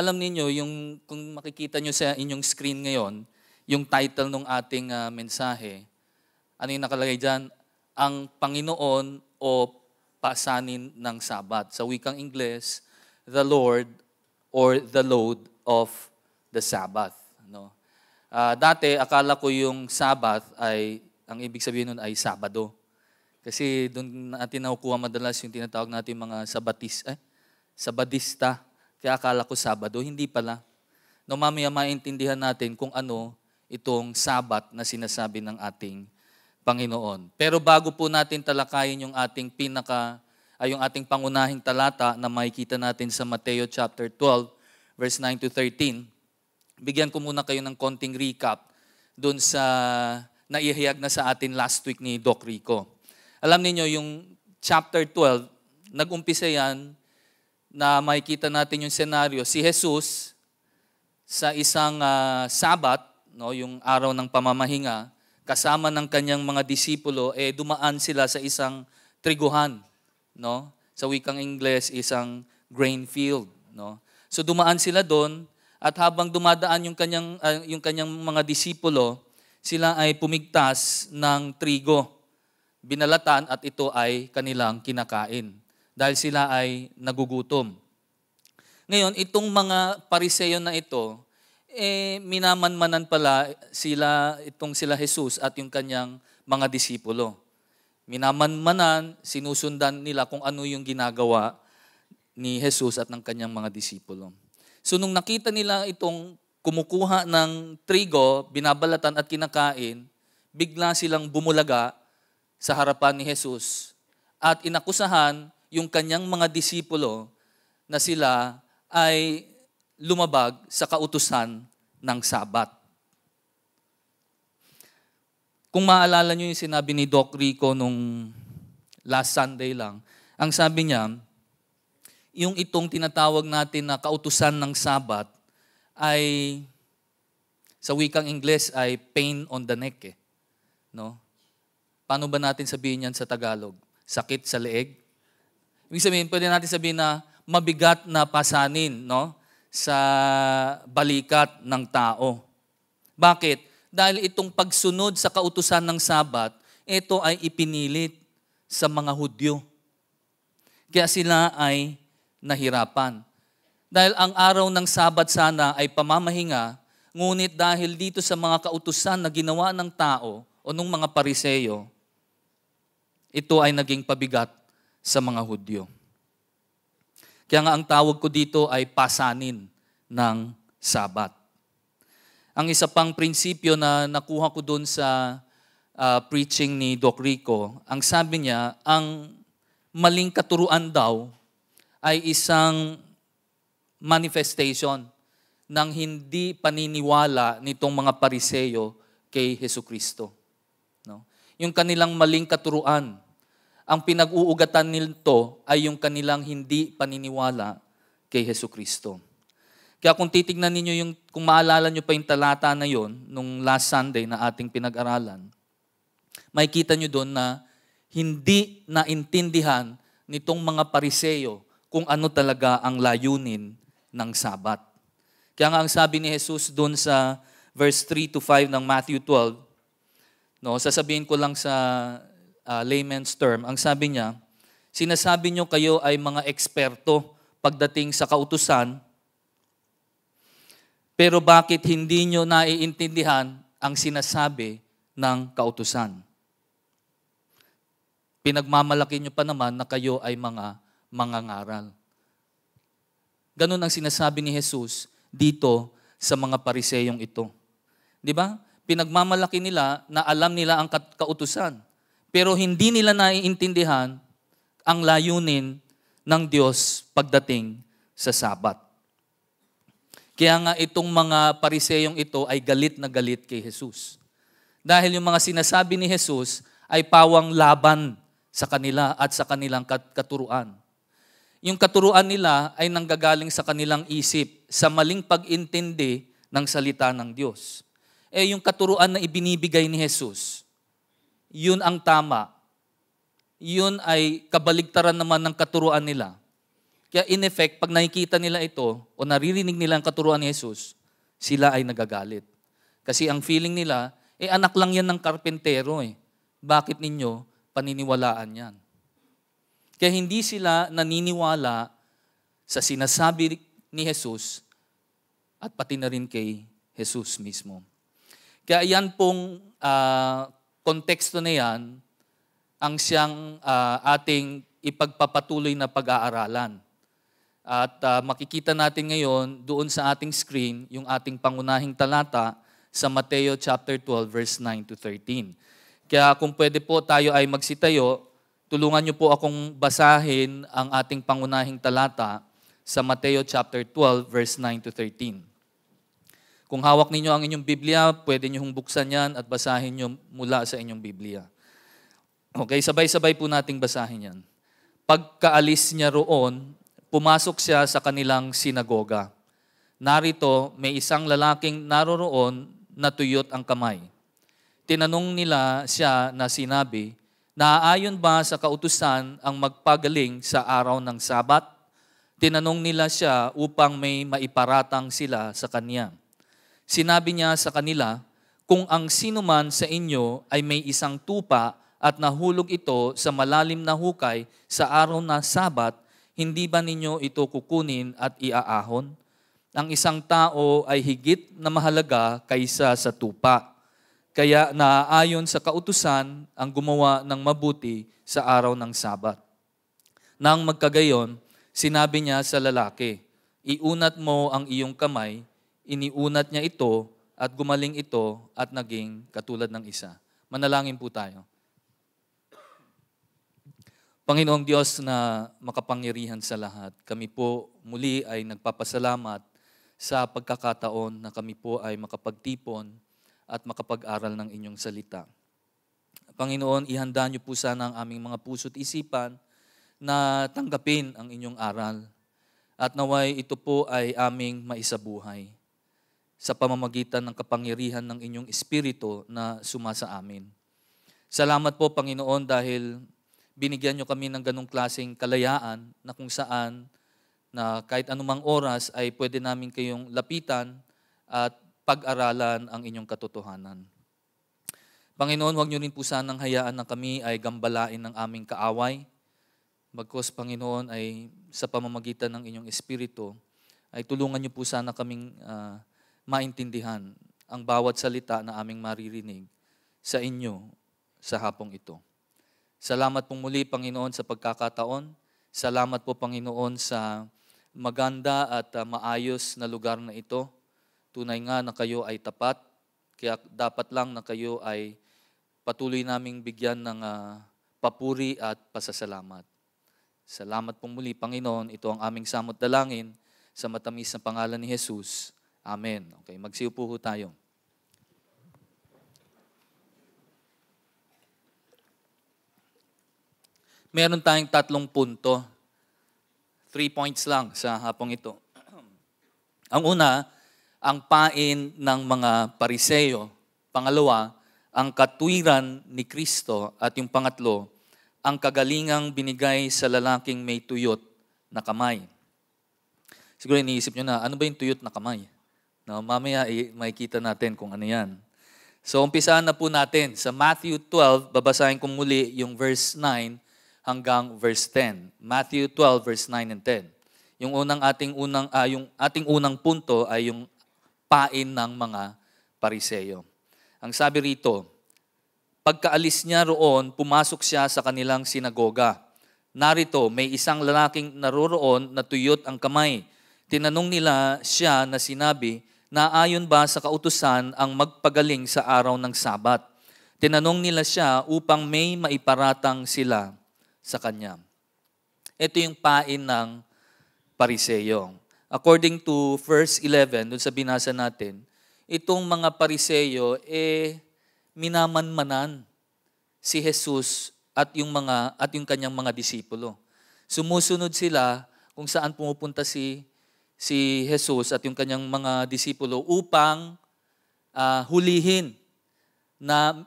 alam ninyo, yung kung makikita niyo sa inyong screen ngayon, yung title ng ating uh, mensahe, ano yung nakalagay diyan? Ang Panginoon o pasanin ng Sabat. Sa wikang Ingles, the Lord or the load of the Sabbath. No? Uh, dati, akala ko yung Sabbath ay, ang ibig sabihin nun ay Sabado. Kasi doon natin nakukuha madalas yung tinatawag natin mga sabatis, eh, sabadista kaya akala ko Sabado, hindi pala. No, mamaya maintindihan natin kung ano itong Sabat na sinasabi ng ating Panginoon. Pero bago po natin talakayin yung ating pinaka, ay yung ating pangunahing talata na makikita natin sa Mateo chapter 12, verse 9 to 13, bigyan ko muna kayo ng konting recap doon sa naihayag na sa atin last week ni Doc Rico. Alam niyo yung chapter 12, nag-umpisa yan na makikita natin yung senaryo, si Jesus sa isang uh, ah, sabat, no, yung araw ng pamamahinga, kasama ng kanyang mga disipulo, eh dumaan sila sa isang triguhan, no? Sa wikang Ingles, isang grain field, no? So dumaan sila doon at habang dumadaan yung kanyang uh, yung kanyang mga disipulo, sila ay pumigtas ng trigo, binalatan at ito ay kanilang kinakain dahil sila ay nagugutom. Ngayon, itong mga pariseyo na ito, eh, minamanmanan pala sila, itong sila Jesus at yung kanyang mga disipulo. Minamanmanan, sinusundan nila kung ano yung ginagawa ni Jesus at ng kanyang mga disipulo. So nung nakita nila itong kumukuha ng trigo, binabalatan at kinakain, bigla silang bumulaga sa harapan ni Jesus at inakusahan yung kanyang mga disipulo na sila ay lumabag sa kautusan ng Sabat. Kung maalala nyo yung sinabi ni Doc Rico nung last Sunday lang, ang sabi niya, yung itong tinatawag natin na kautusan ng Sabat ay sa wikang Ingles ay pain on the neck eh. No? Paano ba natin sabihin yan sa Tagalog? Sakit sa leeg? Ibig sabihin, pwede natin sabihin na mabigat na pasanin no? sa balikat ng tao. Bakit? Dahil itong pagsunod sa kautusan ng Sabat, ito ay ipinilit sa mga Hudyo. Kaya sila ay nahirapan. Dahil ang araw ng Sabat sana ay pamamahinga, ngunit dahil dito sa mga kautusan na ginawa ng tao o ng mga pariseyo, ito ay naging pabigat sa mga Hudyo. Kaya nga ang tawag ko dito ay pasanin ng Sabat. Ang isa pang prinsipyo na nakuha ko doon sa uh, preaching ni Doc Rico, ang sabi niya, ang maling katuruan daw ay isang manifestation ng hindi paniniwala nitong mga pariseyo kay Heso Kristo. No? Yung kanilang maling katuruan ang pinag-uugatan nito ay yung kanilang hindi paniniwala kay Heso Kristo. Kaya kung titignan ninyo yung, kung maalala nyo pa yung talata na yon nung last Sunday na ating pinag-aralan, makikita nyo doon na hindi naintindihan nitong mga pariseyo kung ano talaga ang layunin ng Sabat. Kaya nga ang sabi ni Jesus doon sa verse 3 to 5 ng Matthew 12, no, sasabihin ko lang sa uh, layman's term, ang sabi niya, sinasabi niyo kayo ay mga eksperto pagdating sa kautusan, pero bakit hindi niyo naiintindihan ang sinasabi ng kautusan? Pinagmamalaki niyo pa naman na kayo ay mga mangangaral. Ganun ang sinasabi ni Jesus dito sa mga pariseyong ito. Di ba? Pinagmamalaki nila na alam nila ang kautusan pero hindi nila naiintindihan ang layunin ng Diyos pagdating sa Sabat. Kaya nga itong mga pariseyong ito ay galit na galit kay Jesus. Dahil yung mga sinasabi ni Jesus ay pawang laban sa kanila at sa kanilang katuruan. Yung katuruan nila ay nanggagaling sa kanilang isip, sa maling pag-intindi ng salita ng Diyos. Eh yung katuruan na ibinibigay ni Jesus yun ang tama. Yun ay kabaligtaran naman ng katuruan nila. Kaya in effect, pag nakikita nila ito o naririnig nila ang katuruan ni Jesus, sila ay nagagalit. Kasi ang feeling nila, eh anak lang yan ng karpentero eh. Bakit ninyo paniniwalaan yan? Kaya hindi sila naniniwala sa sinasabi ni Jesus at pati na rin kay Jesus mismo. Kaya yan pong uh, konteksto na yan ang siyang uh, ating ipagpapatuloy na pag-aaralan. At uh, makikita natin ngayon doon sa ating screen yung ating pangunahing talata sa Mateo chapter 12 verse 9 to 13. Kaya kung pwede po tayo ay magsitayo, tulungan niyo po akong basahin ang ating pangunahing talata sa Mateo chapter 12 verse 9 to 13. Kung hawak ninyo ang inyong Biblia, pwede nyo buksan yan at basahin nyo mula sa inyong Biblia. Okay, sabay-sabay po nating basahin yan. Pagkaalis niya roon, pumasok siya sa kanilang sinagoga. Narito, may isang lalaking naroroon na tuyot ang kamay. Tinanong nila siya na sinabi, Naaayon ba sa kautusan ang magpagaling sa araw ng Sabat? Tinanong nila siya upang may maiparatang sila sa kanya. Sinabi niya sa kanila, Kung ang sinuman sa inyo ay may isang tupa at nahulog ito sa malalim na hukay sa araw na sabat, hindi ba ninyo ito kukunin at iaahon? Ang isang tao ay higit na mahalaga kaysa sa tupa. Kaya naaayon sa kautusan ang gumawa ng mabuti sa araw ng sabat. Nang magkagayon, sinabi niya sa lalaki, Iunat mo ang iyong kamay iniunat niya ito at gumaling ito at naging katulad ng isa. Manalangin po tayo. Panginoong Diyos na makapangyarihan sa lahat, kami po muli ay nagpapasalamat sa pagkakataon na kami po ay makapagtipon at makapag-aral ng inyong salita. Panginoon, ihanda niyo po sana ang aming mga puso't isipan na tanggapin ang inyong aral at naway ito po ay aming maisabuhay sa pamamagitan ng kapangyarihan ng inyong espiritu na suma sa amin. Salamat po, Panginoon, dahil binigyan nyo kami ng ganong klaseng kalayaan na kung saan na kahit anumang oras ay pwede namin kayong lapitan at pag-aralan ang inyong katotohanan. Panginoon, huwag nyo rin po sanang hayaan na kami ay gambalain ng aming kaaway. Bagkos, Panginoon, ay sa pamamagitan ng inyong Espiritu, ay tulungan nyo po sana kaming uh, maintindihan ang bawat salita na aming maririnig sa inyo sa hapong ito. Salamat po muli, Panginoon, sa pagkakataon. Salamat po, Panginoon, sa maganda at uh, maayos na lugar na ito. Tunay nga na kayo ay tapat, kaya dapat lang na kayo ay patuloy naming bigyan ng uh, papuri at pasasalamat. Salamat po muli, Panginoon. Ito ang aming samot dalangin sa matamis na pangalan ni Jesus. Amen. Okay, magsiupo ho tayo. Meron tayong tatlong punto. Three points lang sa hapong ito. ang una, ang pain ng mga pariseyo. Pangalawa, ang katwiran ni Kristo. At yung pangatlo, ang kagalingang binigay sa lalaking may tuyot na kamay. Siguro iniisip nyo na, ano ba yung tuyot na kamay? No, mamaya makikita natin kung ano yan. So umpisahan na po natin sa Matthew 12, babasahin ko muli yung verse 9 hanggang verse 10. Matthew 12 verse 9 and 10. Yung unang ating unang uh, yung ating unang punto ay yung pain ng mga Pariseo. Ang sabi rito, pagkaalis niya roon, pumasok siya sa kanilang sinagoga. Narito, may isang lalaking naroroon na tuyot ang kamay. Tinanong nila siya na sinabi, naayon ba sa kautusan ang magpagaling sa araw ng Sabat? Tinanong nila siya upang may maiparatang sila sa kanya. Ito yung pain ng pariseyo. According to verse 11, doon sa binasa natin, itong mga pariseyo, eh, minamanmanan si Jesus at yung mga at yung kanyang mga disipulo. Sumusunod sila kung saan pumupunta si si Jesus at yung kanyang mga disipulo upang uh, hulihin na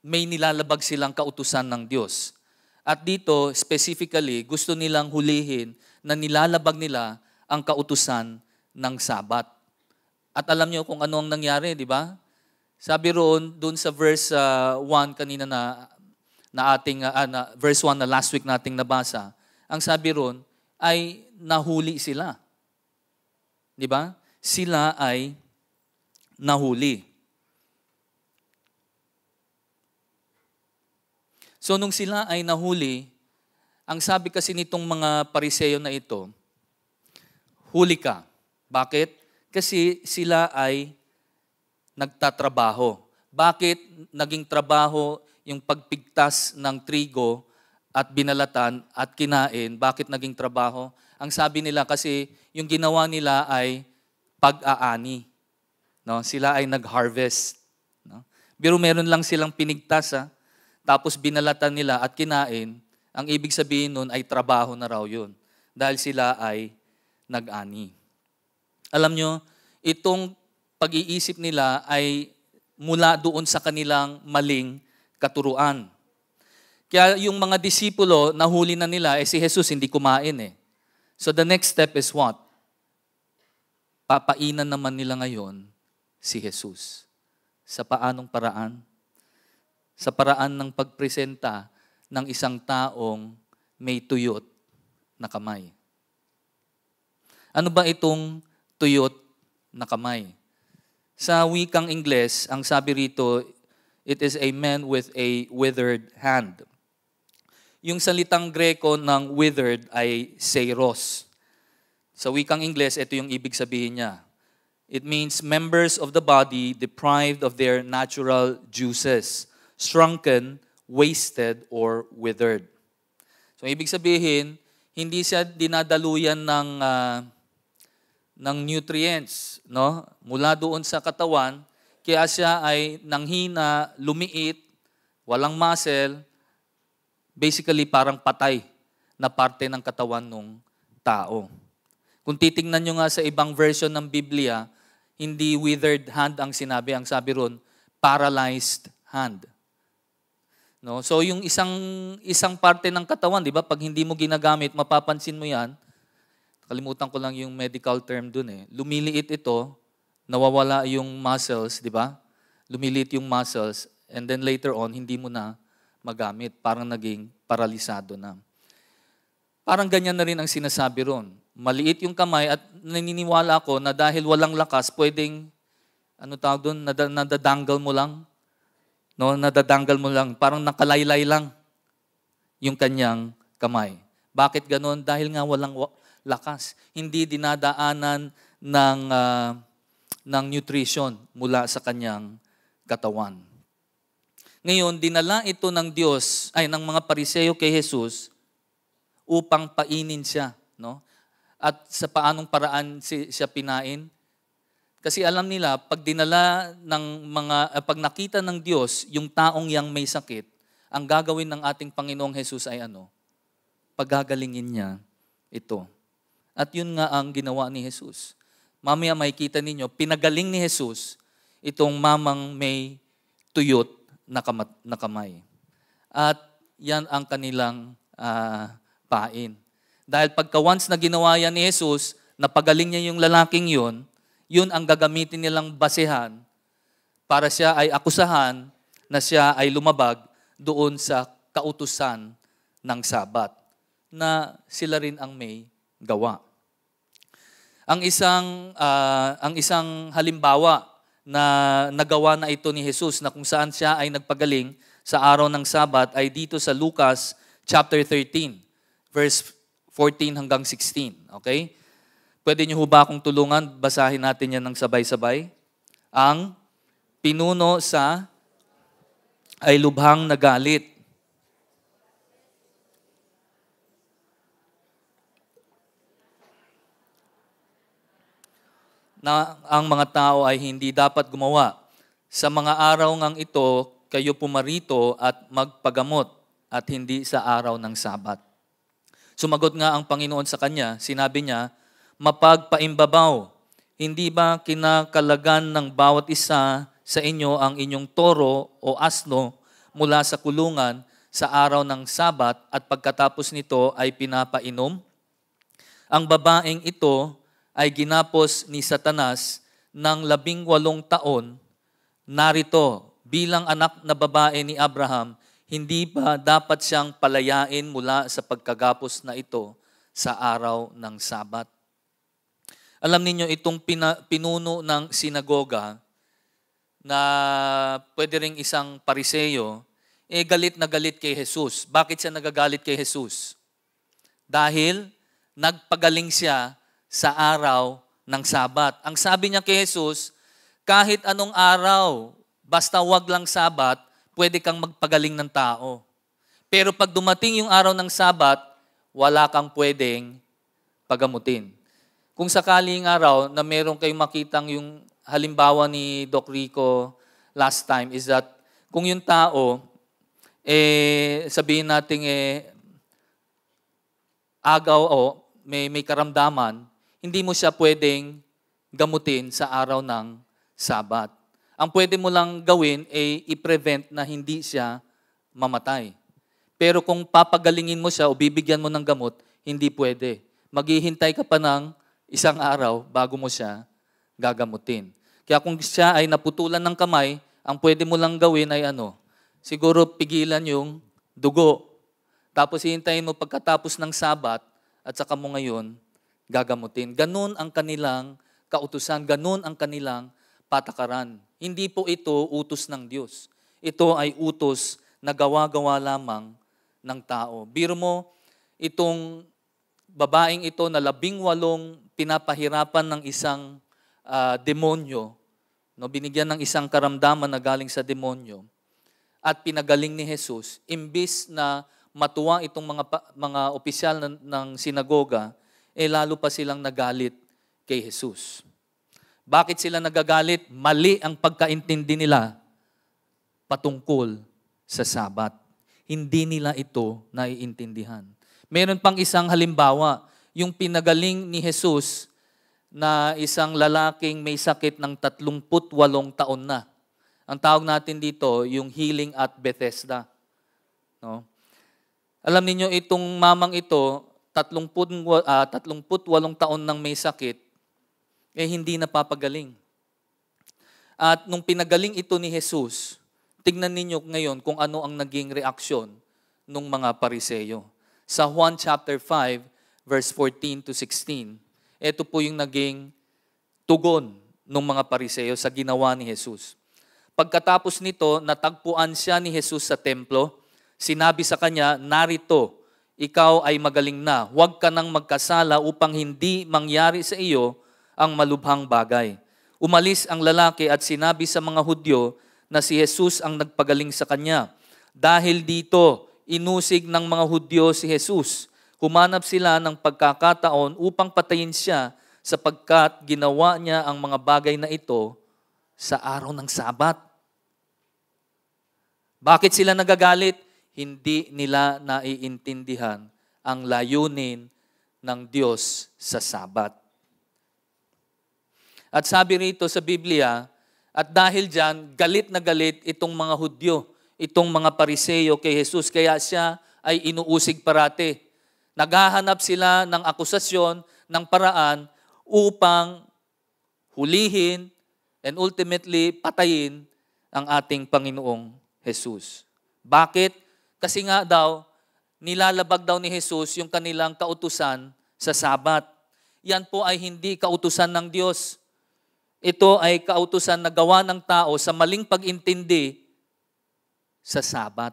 may nilalabag silang kautusan ng Diyos. At dito, specifically, gusto nilang hulihin na nilalabag nila ang kautusan ng Sabat. At alam nyo kung ano ang nangyari, di ba? Sabi roon, doon sa verse uh, ah, 1 kanina na, na ating, uh, na, verse 1 na last week nating nabasa, ang sabi roon ay nahuli sila di ba? Sila ay nahuli. So nung sila ay nahuli, ang sabi kasi nitong mga pariseyo na ito, huli ka. Bakit? Kasi sila ay nagtatrabaho. Bakit naging trabaho yung pagpigtas ng trigo at binalatan at kinain? Bakit naging trabaho? Ang sabi nila kasi yung ginawa nila ay pag-aani. No? Sila ay nag-harvest. No? Pero meron lang silang pinigtas ha? tapos binalatan nila at kinain. Ang ibig sabihin nun ay trabaho na raw yun dahil sila ay nag-ani. Alam nyo, itong pag-iisip nila ay mula doon sa kanilang maling katuruan. Kaya yung mga disipulo, nahuli na nila, eh si Jesus hindi kumain eh. So the next step is what? Papainan naman nila ngayon si Jesus. Sa paanong paraan? Sa paraan ng pagpresenta ng isang taong may tuyot na kamay. Ano ba itong tuyot na kamay? Sa wikang Ingles, ang sabi rito, it is a man with a withered hand. Yung salitang Greko ng withered ay seiros. Sa wikang Ingles, ito yung ibig sabihin niya. It means members of the body deprived of their natural juices, shrunken, wasted, or withered. So ibig sabihin, hindi siya dinadaluyan ng uh, ng nutrients, no? Mula doon sa katawan, kaya siya ay nanghina, lumiit, walang muscle, basically parang patay na parte ng katawan ng tao. Kung titingnan nyo nga sa ibang version ng Biblia, hindi withered hand ang sinabi. Ang sabi ron, paralyzed hand. No? So yung isang isang parte ng katawan, 'di ba? Pag hindi mo ginagamit, mapapansin mo 'yan. Kalimutan ko lang yung medical term dun eh. Lumiliit ito, nawawala yung muscles, 'di ba? Lumiliit yung muscles and then later on hindi mo na magamit. Parang naging paralisado na. Parang ganyan na rin ang sinasabi ron. Maliit yung kamay at naniniwala ako na dahil walang lakas, pwedeng, ano tawag doon, nad- nadadanggal mo lang. No, nadadanggal mo lang. Parang nakalaylay lang yung kanyang kamay. Bakit ganon? Dahil nga walang wa- lakas. Hindi dinadaanan ng, uh, ng nutrition mula sa kanyang katawan. Ngayon, dinala ito ng Diyos, ay ng mga pariseyo kay Jesus upang painin siya, no? At sa paanong paraan si, siya pinain? Kasi alam nila, pag dinala ng mga, eh, pag nakita ng Diyos yung taong yang may sakit, ang gagawin ng ating Panginoong Jesus ay ano? Pagagalingin niya ito. At yun nga ang ginawa ni Jesus. Mamaya makikita ninyo, pinagaling ni Jesus itong mamang may tuyot na, kamat, At yan ang kanilang uh, pain. Dahil pagka once na ginawa yan ni Jesus, napagaling niya yung lalaking yun, yun ang gagamitin nilang basehan para siya ay akusahan na siya ay lumabag doon sa kautusan ng Sabat na sila rin ang may gawa. Ang isang uh, ang isang halimbawa na nagawa na ito ni Jesus na kung saan siya ay nagpagaling sa araw ng Sabat ay dito sa Lucas chapter 13 verse 14 hanggang 16. Okay? Pwede niyo ba akong tulungan? Basahin natin yan ng sabay-sabay. Ang pinuno sa ay lubhang nagalit na ang mga tao ay hindi dapat gumawa. Sa mga araw ngang ito, kayo pumarito at magpagamot at hindi sa araw ng Sabat. Sumagot nga ang Panginoon sa kanya, sinabi niya, Mapagpaimbabaw, hindi ba kinakalagan ng bawat isa sa inyo ang inyong toro o asno mula sa kulungan sa araw ng Sabat at pagkatapos nito ay pinapainom? Ang babaeng ito ay ginapos ni Satanas ng labing walong taon, narito bilang anak na babae ni Abraham, hindi ba dapat siyang palayain mula sa pagkagapos na ito sa araw ng Sabat? Alam ninyo, itong pina, pinuno ng sinagoga na pwede ring isang pariseyo, eh galit na galit kay Jesus. Bakit siya nagagalit kay Jesus? Dahil nagpagaling siya sa araw ng Sabat. Ang sabi niya kay Jesus, kahit anong araw, basta wag lang Sabat, pwede kang magpagaling ng tao. Pero pag dumating yung araw ng Sabat, wala kang pwedeng pagamutin. Kung sakaling araw na meron kayong makitang yung halimbawa ni Doc Rico last time is that kung yung tao, eh, sabihin natin eh, agaw o oh, may, may karamdaman, hindi mo siya pwedeng gamutin sa araw ng Sabat. Ang pwede mo lang gawin ay i-prevent na hindi siya mamatay. Pero kung papagalingin mo siya o bibigyan mo ng gamot, hindi pwede. Maghihintay ka pa ng isang araw bago mo siya gagamutin. Kaya kung siya ay naputulan ng kamay, ang pwede mo lang gawin ay ano? Siguro pigilan yung dugo. Tapos hihintayin mo pagkatapos ng sabat at saka mo ngayon gagamutin. Ganun ang kanilang kautusan, ganun ang kanilang patakaran. Hindi po ito utos ng Diyos. Ito ay utos na gawa-gawa lamang ng tao. Biro mo, itong babaeng ito na labing walong pinapahirapan ng isang uh, demonyo, no, binigyan ng isang karamdaman na galing sa demonyo, at pinagaling ni Jesus, imbis na matuwa itong mga, mga opisyal ng, ng sinagoga, eh lalo pa silang nagalit kay Jesus. Bakit sila nagagalit? Mali ang pagkaintindi nila patungkol sa Sabat. Hindi nila ito naiintindihan. Meron pang isang halimbawa, yung pinagaling ni Jesus na isang lalaking may sakit ng 38 taon na. Ang tawag natin dito, yung healing at Bethesda. No? Alam niyo itong mamang ito, 38 uh, 38 taon nang may sakit, eh hindi napapagaling. At nung pinagaling ito ni Jesus, tignan ninyo ngayon kung ano ang naging reaksyon ng mga pariseyo. Sa Juan chapter 5, verse 14 to 16, ito po yung naging tugon ng mga pariseyo sa ginawa ni Jesus. Pagkatapos nito, natagpuan siya ni Jesus sa templo. Sinabi sa kanya, narito, ikaw ay magaling na. Huwag ka nang magkasala upang hindi mangyari sa iyo ang malubhang bagay. Umalis ang lalaki at sinabi sa mga Hudyo na si Jesus ang nagpagaling sa kanya. Dahil dito, inusig ng mga Hudyo si Jesus. Humanap sila ng pagkakataon upang patayin siya sapagkat ginawa niya ang mga bagay na ito sa araw ng Sabat. Bakit sila nagagalit? hindi nila naiintindihan ang layunin ng Diyos sa Sabat. At sabi rito sa Biblia, at dahil diyan, galit na galit itong mga Hudyo, itong mga Pariseyo kay Jesus, kaya siya ay inuusig parate. Naghahanap sila ng akusasyon, ng paraan upang hulihin and ultimately patayin ang ating Panginoong Jesus. Bakit? Kasi nga daw, nilalabag daw ni Jesus yung kanilang kautusan sa Sabat. Yan po ay hindi kautusan ng Diyos. Ito ay kautusan na gawa ng tao sa maling pag-intindi sa Sabat.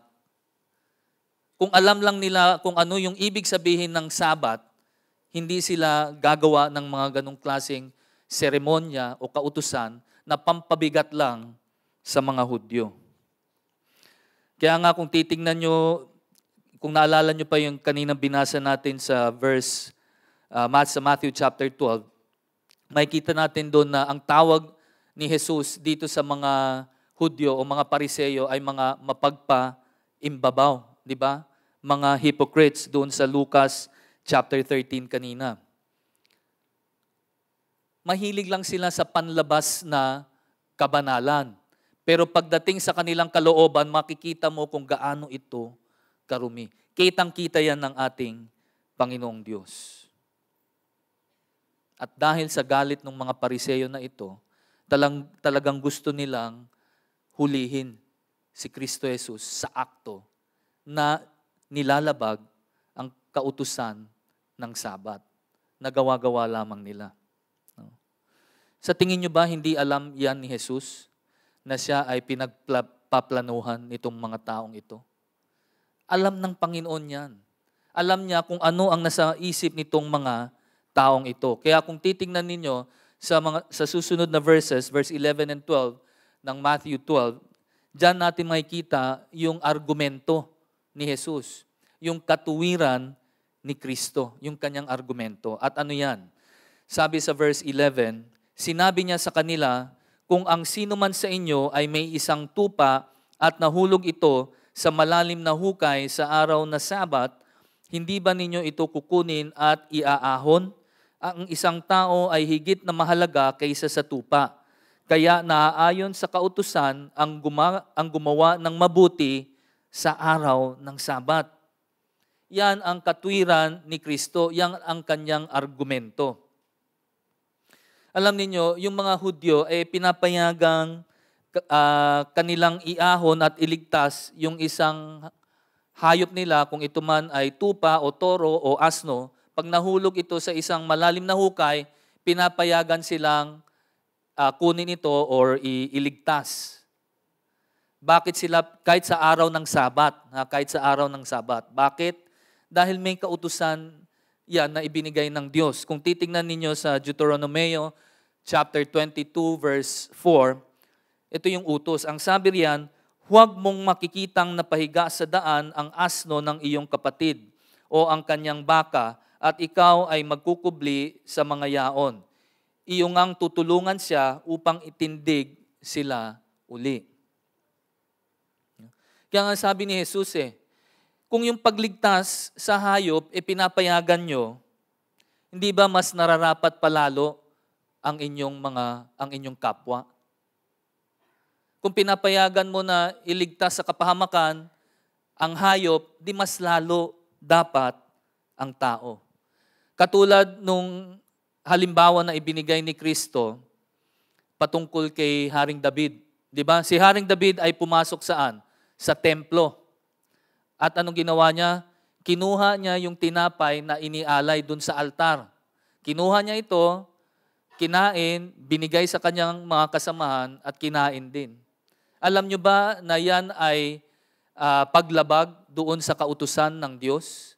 Kung alam lang nila kung ano yung ibig sabihin ng Sabat, hindi sila gagawa ng mga ganong klaseng seremonya o kautusan na pampabigat lang sa mga Hudyo. Kaya nga kung titingnan nyo, kung naalala nyo pa yung kanina binasa natin sa verse, uh, sa Matthew chapter 12, makikita natin doon na ang tawag ni Jesus dito sa mga Hudyo o mga Pariseyo ay mga mapagpa-imbabaw, di ba? Mga hypocrites doon sa Lucas chapter 13 kanina. Mahilig lang sila sa panlabas na kabanalan. Pero pagdating sa kanilang kalooban, makikita mo kung gaano ito karumi. Kitang-kita yan ng ating Panginoong Diyos. At dahil sa galit ng mga pariseyo na ito, talang, talagang gusto nilang hulihin si Kristo Jesus sa akto na nilalabag ang kautusan ng Sabat na gawa-gawa lamang nila. Sa tingin nyo ba hindi alam yan ni Jesus? na siya ay pinagpaplanuhan nitong mga taong ito. Alam ng Panginoon yan. Alam niya kung ano ang nasa isip nitong mga taong ito. Kaya kung titingnan ninyo sa, mga, sa susunod na verses, verse 11 and 12 ng Matthew 12, diyan natin makikita yung argumento ni Jesus, yung katuwiran ni Kristo, yung kanyang argumento. At ano yan? Sabi sa verse 11, sinabi niya sa kanila, kung ang sino man sa inyo ay may isang tupa at nahulog ito sa malalim na hukay sa araw na sabat, hindi ba ninyo ito kukunin at iaahon? Ang isang tao ay higit na mahalaga kaysa sa tupa. Kaya naaayon sa kautusan ang, guma- ang gumawa ng mabuti sa araw ng sabat. Yan ang katwiran ni Kristo, yan ang kanyang argumento alam niyo yung mga Hudyo, eh, pinapayagang uh, kanilang iahon at iligtas yung isang hayop nila kung ito man ay tupa o toro o asno. Pag nahulog ito sa isang malalim na hukay, pinapayagan silang uh, kunin ito or iligtas. Bakit sila kahit sa araw ng Sabat, ha, kahit sa araw ng Sabat? Bakit? Dahil may kautusan yan na ibinigay ng Diyos. Kung titingnan ninyo sa Deuteronomy chapter 22 verse 4, ito yung utos. Ang sabi riyan, huwag mong makikitang napahiga sa daan ang asno ng iyong kapatid o ang kanyang baka at ikaw ay magkukubli sa mga yaon. Iyong ang tutulungan siya upang itindig sila uli. Kaya nga sabi ni Jesus eh, kung yung pagligtas sa hayop, ipinapayagan e nyo, hindi ba mas nararapat palalo ang inyong mga ang inyong kapwa? Kung pinapayagan mo na iligtas sa kapahamakan ang hayop, di mas lalo dapat ang tao. Katulad nung halimbawa na ibinigay ni Kristo patungkol kay Haring David. Di ba? Si Haring David ay pumasok saan? Sa templo. At anong ginawa niya? Kinuha niya yung tinapay na inialay dun sa altar. Kinuha niya ito, kinain, binigay sa kanyang mga kasamahan at kinain din. Alam niyo ba na yan ay uh, paglabag doon sa kautusan ng Diyos?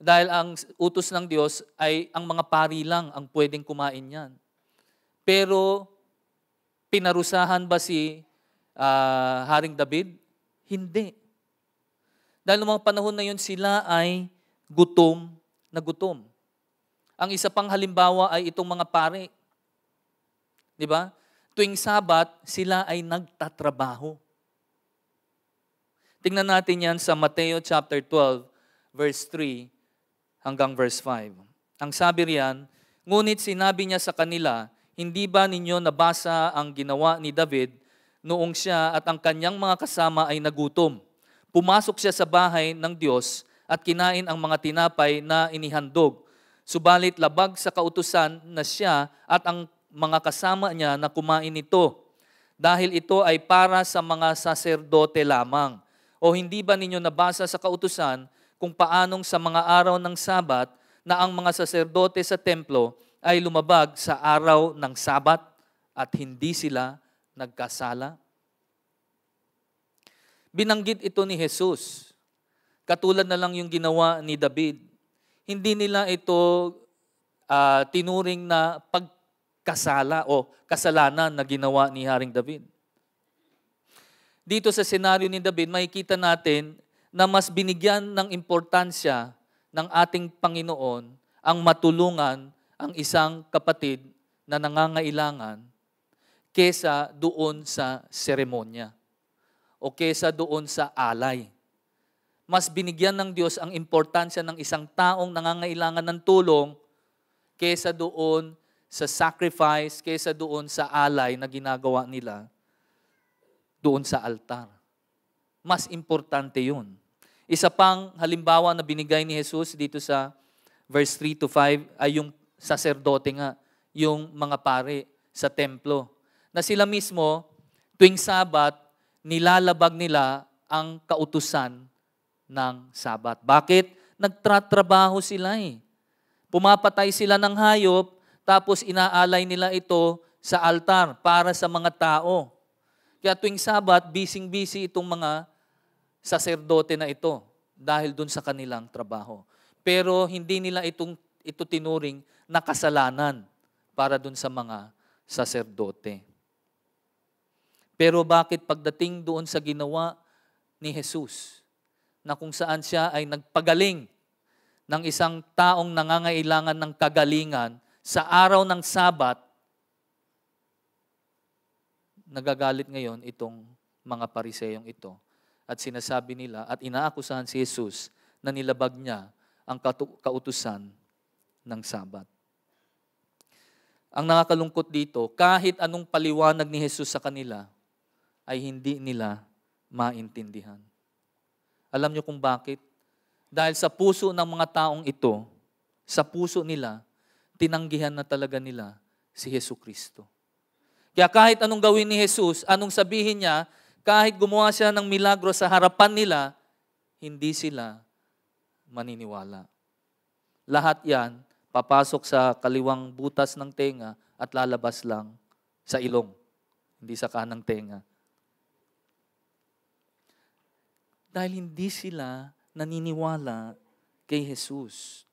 Dahil ang utos ng Diyos ay ang mga pari lang ang pwedeng kumain yan. Pero pinarusahan ba si uh, Haring David? Hindi. Dahil noong mga panahon na yun, sila ay gutom na gutom. Ang isa pang halimbawa ay itong mga pare. Di ba? Tuwing Sabat, sila ay nagtatrabaho. Tingnan natin yan sa Mateo chapter 12, verse 3 hanggang verse 5. Ang sabi riyan, ngunit sinabi niya sa kanila, hindi ba ninyo nabasa ang ginawa ni David noong siya at ang kanyang mga kasama ay nagutom? Pumasok siya sa bahay ng Diyos at kinain ang mga tinapay na inihandog. Subalit labag sa kautusan na siya at ang mga kasama niya na kumain nito dahil ito ay para sa mga saserdote lamang. O hindi ba ninyo nabasa sa kautusan kung paanong sa mga araw ng Sabat na ang mga saserdote sa templo ay lumabag sa araw ng Sabat at hindi sila nagkasala? Binanggit ito ni Jesus. Katulad na lang yung ginawa ni David. Hindi nila ito uh, tinuring na pagkasala o kasalanan na ginawa ni Haring David. Dito sa senaryo ni David, makikita natin na mas binigyan ng importansya ng ating Panginoon ang matulungan ang isang kapatid na nangangailangan kesa doon sa seremonya o kesa doon sa alay. Mas binigyan ng Diyos ang importansya ng isang taong nangangailangan ng tulong kesa doon sa sacrifice, kesa doon sa alay na ginagawa nila doon sa altar. Mas importante yun. Isa pang halimbawa na binigay ni Jesus dito sa verse 3 to 5 ay yung saserdote nga, yung mga pare sa templo. Na sila mismo, tuwing Sabat, nilalabag nila ang kautusan ng Sabat. Bakit? Nagtratrabaho sila eh. Pumapatay sila ng hayop, tapos inaalay nila ito sa altar para sa mga tao. Kaya tuwing Sabat, busy-busy itong mga saserdote na ito dahil dun sa kanilang trabaho. Pero hindi nila itong, ito tinuring na kasalanan para dun sa mga saserdote. Pero bakit pagdating doon sa ginawa ni Jesus, na kung saan siya ay nagpagaling ng isang taong nangangailangan ng kagalingan sa araw ng Sabat, nagagalit ngayon itong mga pariseyong ito. At sinasabi nila at inaakusahan si Jesus na nilabag niya ang kautusan ng Sabat. Ang nakakalungkot dito, kahit anong paliwanag ni Jesus sa kanila, ay hindi nila maintindihan. Alam niyo kung bakit? Dahil sa puso ng mga taong ito, sa puso nila, tinanggihan na talaga nila si Heso Kristo. Kaya kahit anong gawin ni Jesus, anong sabihin niya, kahit gumawa siya ng milagro sa harapan nila, hindi sila maniniwala. Lahat yan, papasok sa kaliwang butas ng tenga at lalabas lang sa ilong, hindi sa kanang tenga. Dahil hindi sila naniniwala kay Jesus.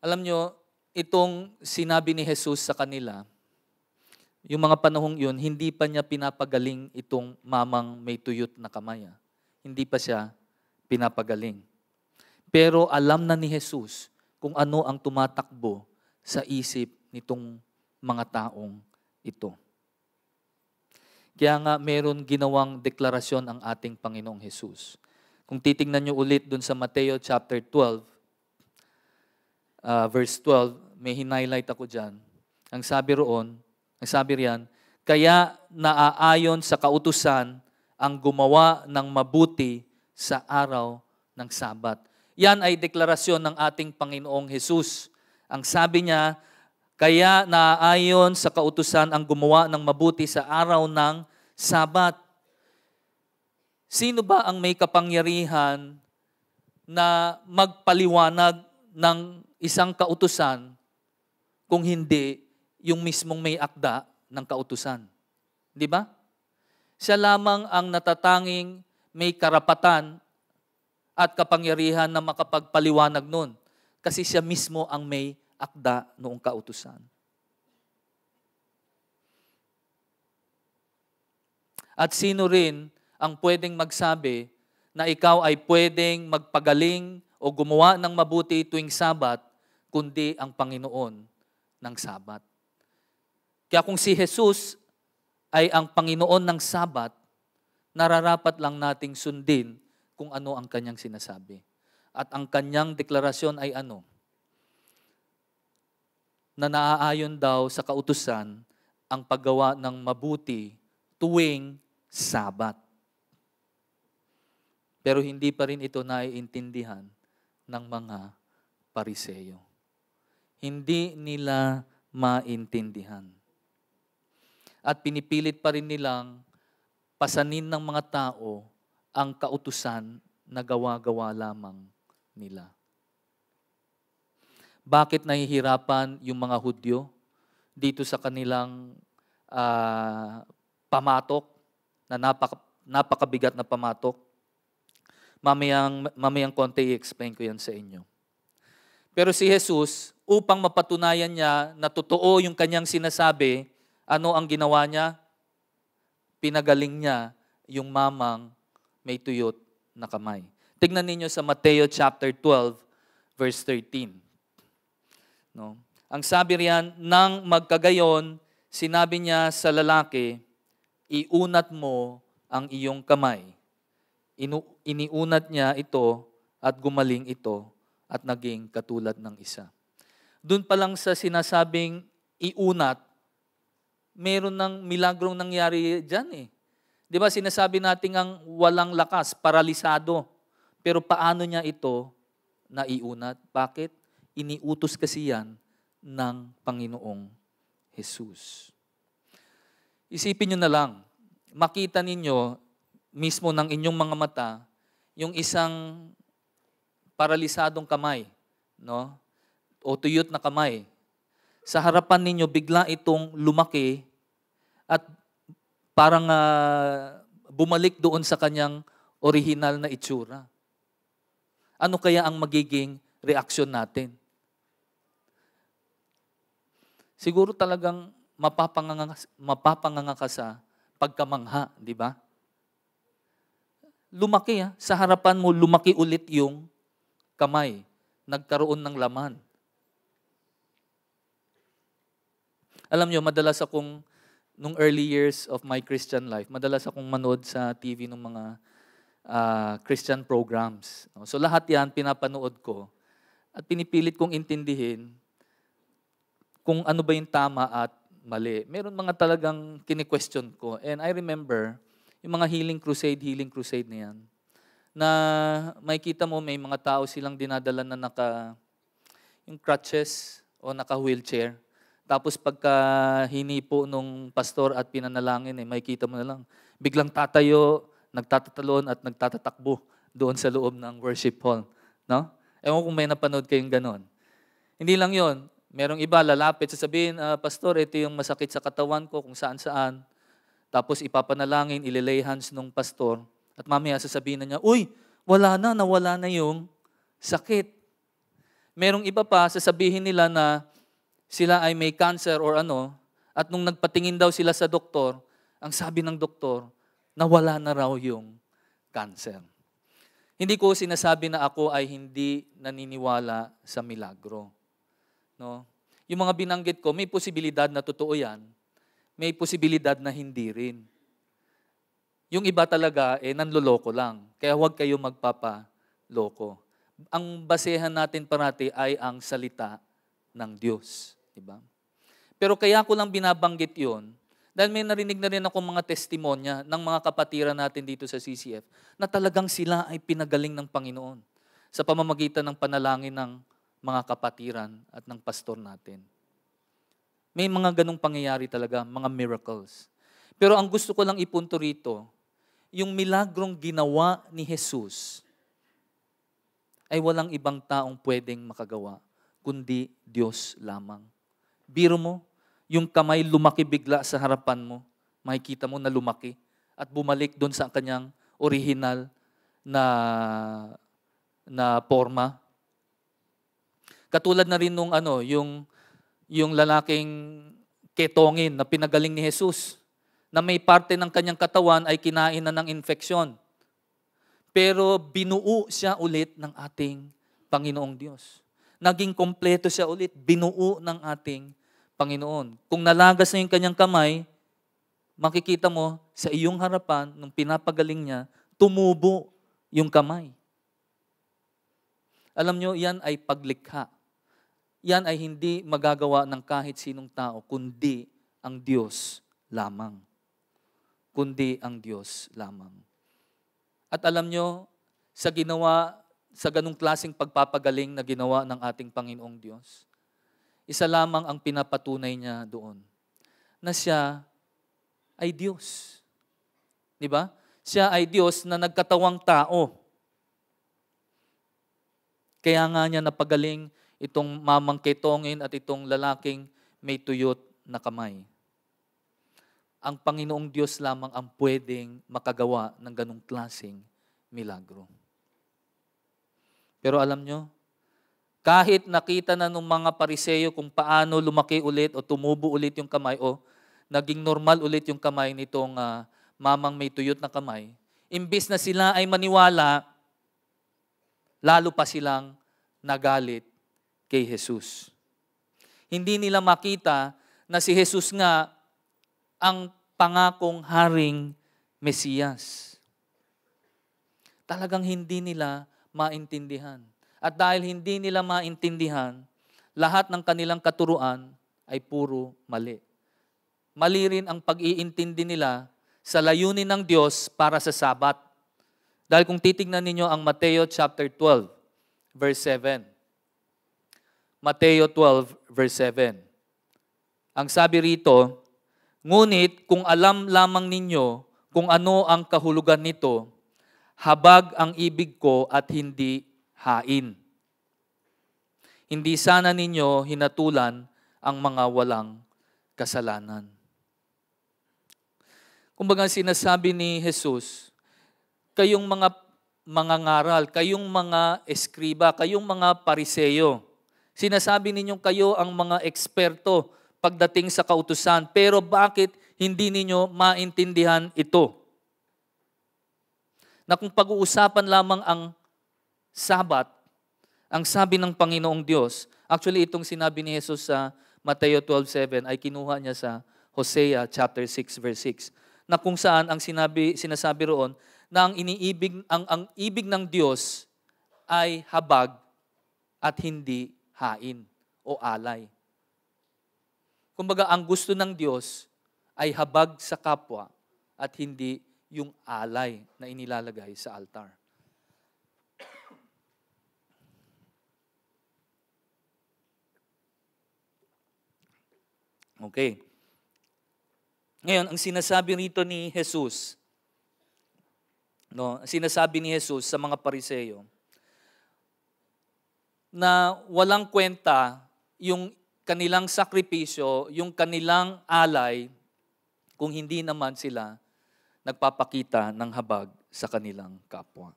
Alam nyo, itong sinabi ni Jesus sa kanila, yung mga panahong yun, hindi pa niya pinapagaling itong mamang may tuyot na kamay. Ah. Hindi pa siya pinapagaling. Pero alam na ni Jesus kung ano ang tumatakbo sa isip nitong mga taong ito. Kaya nga meron ginawang deklarasyon ang ating Panginoong Hesus. Kung titingnan nyo ulit dun sa Mateo chapter 12, uh, ah, verse 12, may hinighlight ako dyan. Ang sabi roon, ang sabi riyan, kaya naaayon sa kautusan ang gumawa ng mabuti sa araw ng Sabat. Yan ay deklarasyon ng ating Panginoong Hesus. Ang sabi niya, kaya naayon sa kautusan ang gumawa ng mabuti sa araw ng Sabat. Sino ba ang may kapangyarihan na magpaliwanag ng isang kautusan kung hindi yung mismong may akda ng kautusan? Di ba? Siya lamang ang natatanging may karapatan at kapangyarihan na makapagpaliwanag nun kasi siya mismo ang may akda noong kautusan. At sino rin ang pwedeng magsabi na ikaw ay pwedeng magpagaling o gumawa ng mabuti tuwing Sabat, kundi ang Panginoon ng Sabat. Kaya kung si Jesus ay ang Panginoon ng Sabat, nararapat lang nating sundin kung ano ang kanyang sinasabi. At ang kanyang deklarasyon ay ano? na naaayon daw sa kautusan ang paggawa ng mabuti tuwing Sabat. Pero hindi pa rin ito naiintindihan ng mga pariseyo. Hindi nila maintindihan. At pinipilit pa rin nilang pasanin ng mga tao ang kautusan na gawa-gawa lamang nila. Bakit nahihirapan yung mga Hudyo dito sa kanilang uh, pamatok na napaka, napakabigat na pamatok? Mamayang, mamayang konti i-explain ko yan sa inyo. Pero si Jesus, upang mapatunayan niya na totoo yung kanyang sinasabi, ano ang ginawa niya? Pinagaling niya yung mamang may tuyot na kamay. Tignan ninyo sa Mateo chapter 12, verse 13. No? Ang sabi riyan, nang magkagayon, sinabi niya sa lalaki, iunat mo ang iyong kamay. Inu- iniunat niya ito at gumaling ito at naging katulad ng isa. Doon pa lang sa sinasabing iunat, meron ng milagrong nangyari dyan eh. Di ba sinasabi natin ang walang lakas, paralisado. Pero paano niya ito naiunat? Bakit? Iniutos kasi yan ng Panginoong Jesus. Isipin nyo na lang, makita ninyo mismo ng inyong mga mata yung isang paralisadong kamay, no? O tuyot na kamay. Sa harapan ninyo bigla itong lumaki at parang uh, bumalik doon sa kanyang orihinal na itsura. Ano kaya ang magiging reaksyon natin? siguro talagang mapapanganga, mapapanganga ka sa pagkamangha, di ba? Lumaki ha, ah. sa harapan mo lumaki ulit yung kamay, nagkaroon ng laman. Alam nyo, madalas akong, nung early years of my Christian life, madalas akong manood sa TV ng mga uh, Christian programs. So lahat yan, pinapanood ko. At pinipilit kong intindihin kung ano ba yung tama at mali. Meron mga talagang kine question ko. And I remember, yung mga healing crusade, healing crusade na yan, na makikita mo may mga tao silang dinadala na naka, yung crutches o naka-wheelchair. Tapos pagka hinipo nung pastor at pinanalangin, eh, makikita mo na lang, biglang tatayo, nagtatatalon at nagtatatakbo doon sa loob ng worship hall. No? Ewan kung may napanood kayong ganon. Hindi lang yon Merong iba lalapit, sasabihin, uh, Pastor, ito yung masakit sa katawan ko kung saan-saan. Tapos ipapanalangin, ililay hands nung pastor. At mamaya sasabihin na niya, Uy, wala na, nawala na yung sakit. Merong iba pa, sasabihin nila na sila ay may cancer or ano, at nung nagpatingin daw sila sa doktor, ang sabi ng doktor, nawala na raw yung cancer. Hindi ko sinasabi na ako ay hindi naniniwala sa milagro. No? Yung mga binanggit ko, may posibilidad na totoo yan. May posibilidad na hindi rin. Yung iba talaga, eh, nanloloko lang. Kaya huwag kayo magpapaloko. Ang basehan natin parati ay ang salita ng Diyos. Diba? Pero kaya ko lang binabanggit yon dahil may narinig na rin ako mga testimonya ng mga kapatiran natin dito sa CCF na talagang sila ay pinagaling ng Panginoon sa pamamagitan ng panalangin ng mga kapatiran at ng pastor natin. May mga ganong pangyayari talaga, mga miracles. Pero ang gusto ko lang ipunto rito, yung milagrong ginawa ni Jesus ay walang ibang taong pwedeng makagawa, kundi Diyos lamang. Biro mo, yung kamay lumaki bigla sa harapan mo, makikita mo na lumaki at bumalik doon sa kanyang original na na forma Katulad na rin nung ano, yung, yung lalaking ketongin na pinagaling ni Jesus na may parte ng kanyang katawan ay kinain na ng infeksyon. Pero binuo siya ulit ng ating Panginoong Diyos. Naging kompleto siya ulit, binuo ng ating Panginoon. Kung nalagas na yung kanyang kamay, makikita mo sa iyong harapan, nung pinapagaling niya, tumubo yung kamay. Alam nyo, yan ay paglikha yan ay hindi magagawa ng kahit sinong tao, kundi ang Diyos lamang. Kundi ang Diyos lamang. At alam nyo, sa ginawa, sa ganung klasing pagpapagaling na ginawa ng ating Panginoong Diyos, isa lamang ang pinapatunay niya doon, na siya ay Diyos. Di ba? Siya ay Diyos na nagkatawang tao. Kaya nga niya napagaling itong mamang ketongin at itong lalaking may tuyot na kamay. Ang Panginoong Diyos lamang ang pwedeng makagawa ng ganong klasing milagro. Pero alam nyo, kahit nakita na ng mga pariseyo kung paano lumaki ulit o tumubo ulit yung kamay o naging normal ulit yung kamay nitong uh, mamang may tuyot na kamay, imbis na sila ay maniwala, lalo pa silang nagalit kay Jesus. Hindi nila makita na si Jesus nga ang pangakong haring Mesiyas. Talagang hindi nila maintindihan. At dahil hindi nila maintindihan, lahat ng kanilang katuruan ay puro mali. Mali rin ang pag-iintindi nila sa layunin ng Diyos para sa Sabat. Dahil kung titignan ninyo ang Mateo chapter 12, verse 7, Mateo 12 verse 7. Ang sabi rito, Ngunit kung alam lamang ninyo kung ano ang kahulugan nito, habag ang ibig ko at hindi hain. Hindi sana ninyo hinatulan ang mga walang kasalanan. Kumbaga sinasabi ni Jesus, kayong mga mangangaral, kayong mga eskriba, kayong mga pariseyo, Sinasabi ninyong kayo ang mga eksperto pagdating sa kautusan, pero bakit hindi ninyo maintindihan ito? Na kung pag-uusapan lamang ang Sabat, ang sabi ng Panginoong Diyos, actually itong sinabi ni Jesus sa Mateo 12:7 ay kinuha niya sa Hosea chapter 6 verse 6 na kung saan ang sinabi sinasabi roon na ang iniibig ang ang ibig ng Diyos ay habag at hindi hain o alay. Kumbaga, ang gusto ng Diyos ay habag sa kapwa at hindi yung alay na inilalagay sa altar. Okay. Ngayon, ang sinasabi rito ni Jesus, no, sinasabi ni Jesus sa mga pariseyo, na walang kwenta yung kanilang sakripisyo, yung kanilang alay, kung hindi naman sila nagpapakita ng habag sa kanilang kapwa.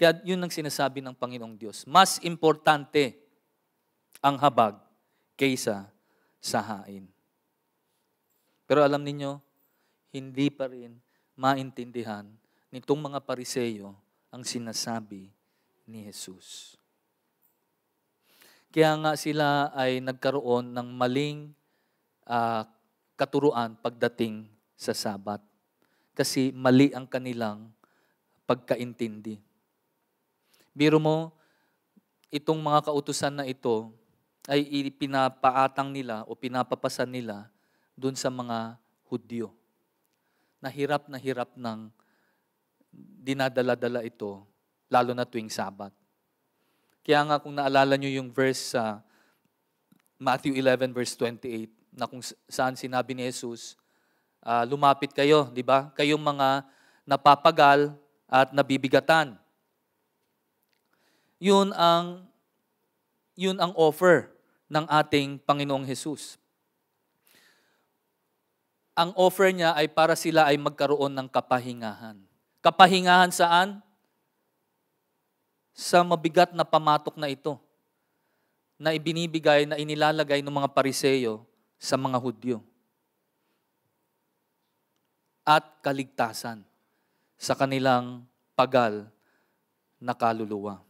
Kaya yun ang sinasabi ng Panginoong Diyos. Mas importante ang habag kaysa sa hain. Pero alam ninyo, hindi pa rin maintindihan nitong mga pariseyo ang sinasabi ni Jesus. Kaya nga sila ay nagkaroon ng maling uh, katuruan pagdating sa Sabat. Kasi mali ang kanilang pagkaintindi. Biro mo, itong mga kautusan na ito ay ipinapaatang nila o pinapapasan nila dun sa mga Hudyo. Nahirap na hirap ng dinadala-dala ito lalo na tuwing Sabat. Kaya nga kung naalala nyo yung verse sa uh, Matthew 11 verse 28 na kung saan sinabi ni Jesus, uh, lumapit kayo, di ba? Kayong mga napapagal at nabibigatan. Yun ang yun ang offer ng ating Panginoong Jesus. Ang offer niya ay para sila ay magkaroon ng kapahingahan. Kapahingahan saan? sa mabigat na pamatok na ito na ibinibigay, na inilalagay ng mga pariseyo sa mga Hudyo. At kaligtasan sa kanilang pagal na kaluluwa.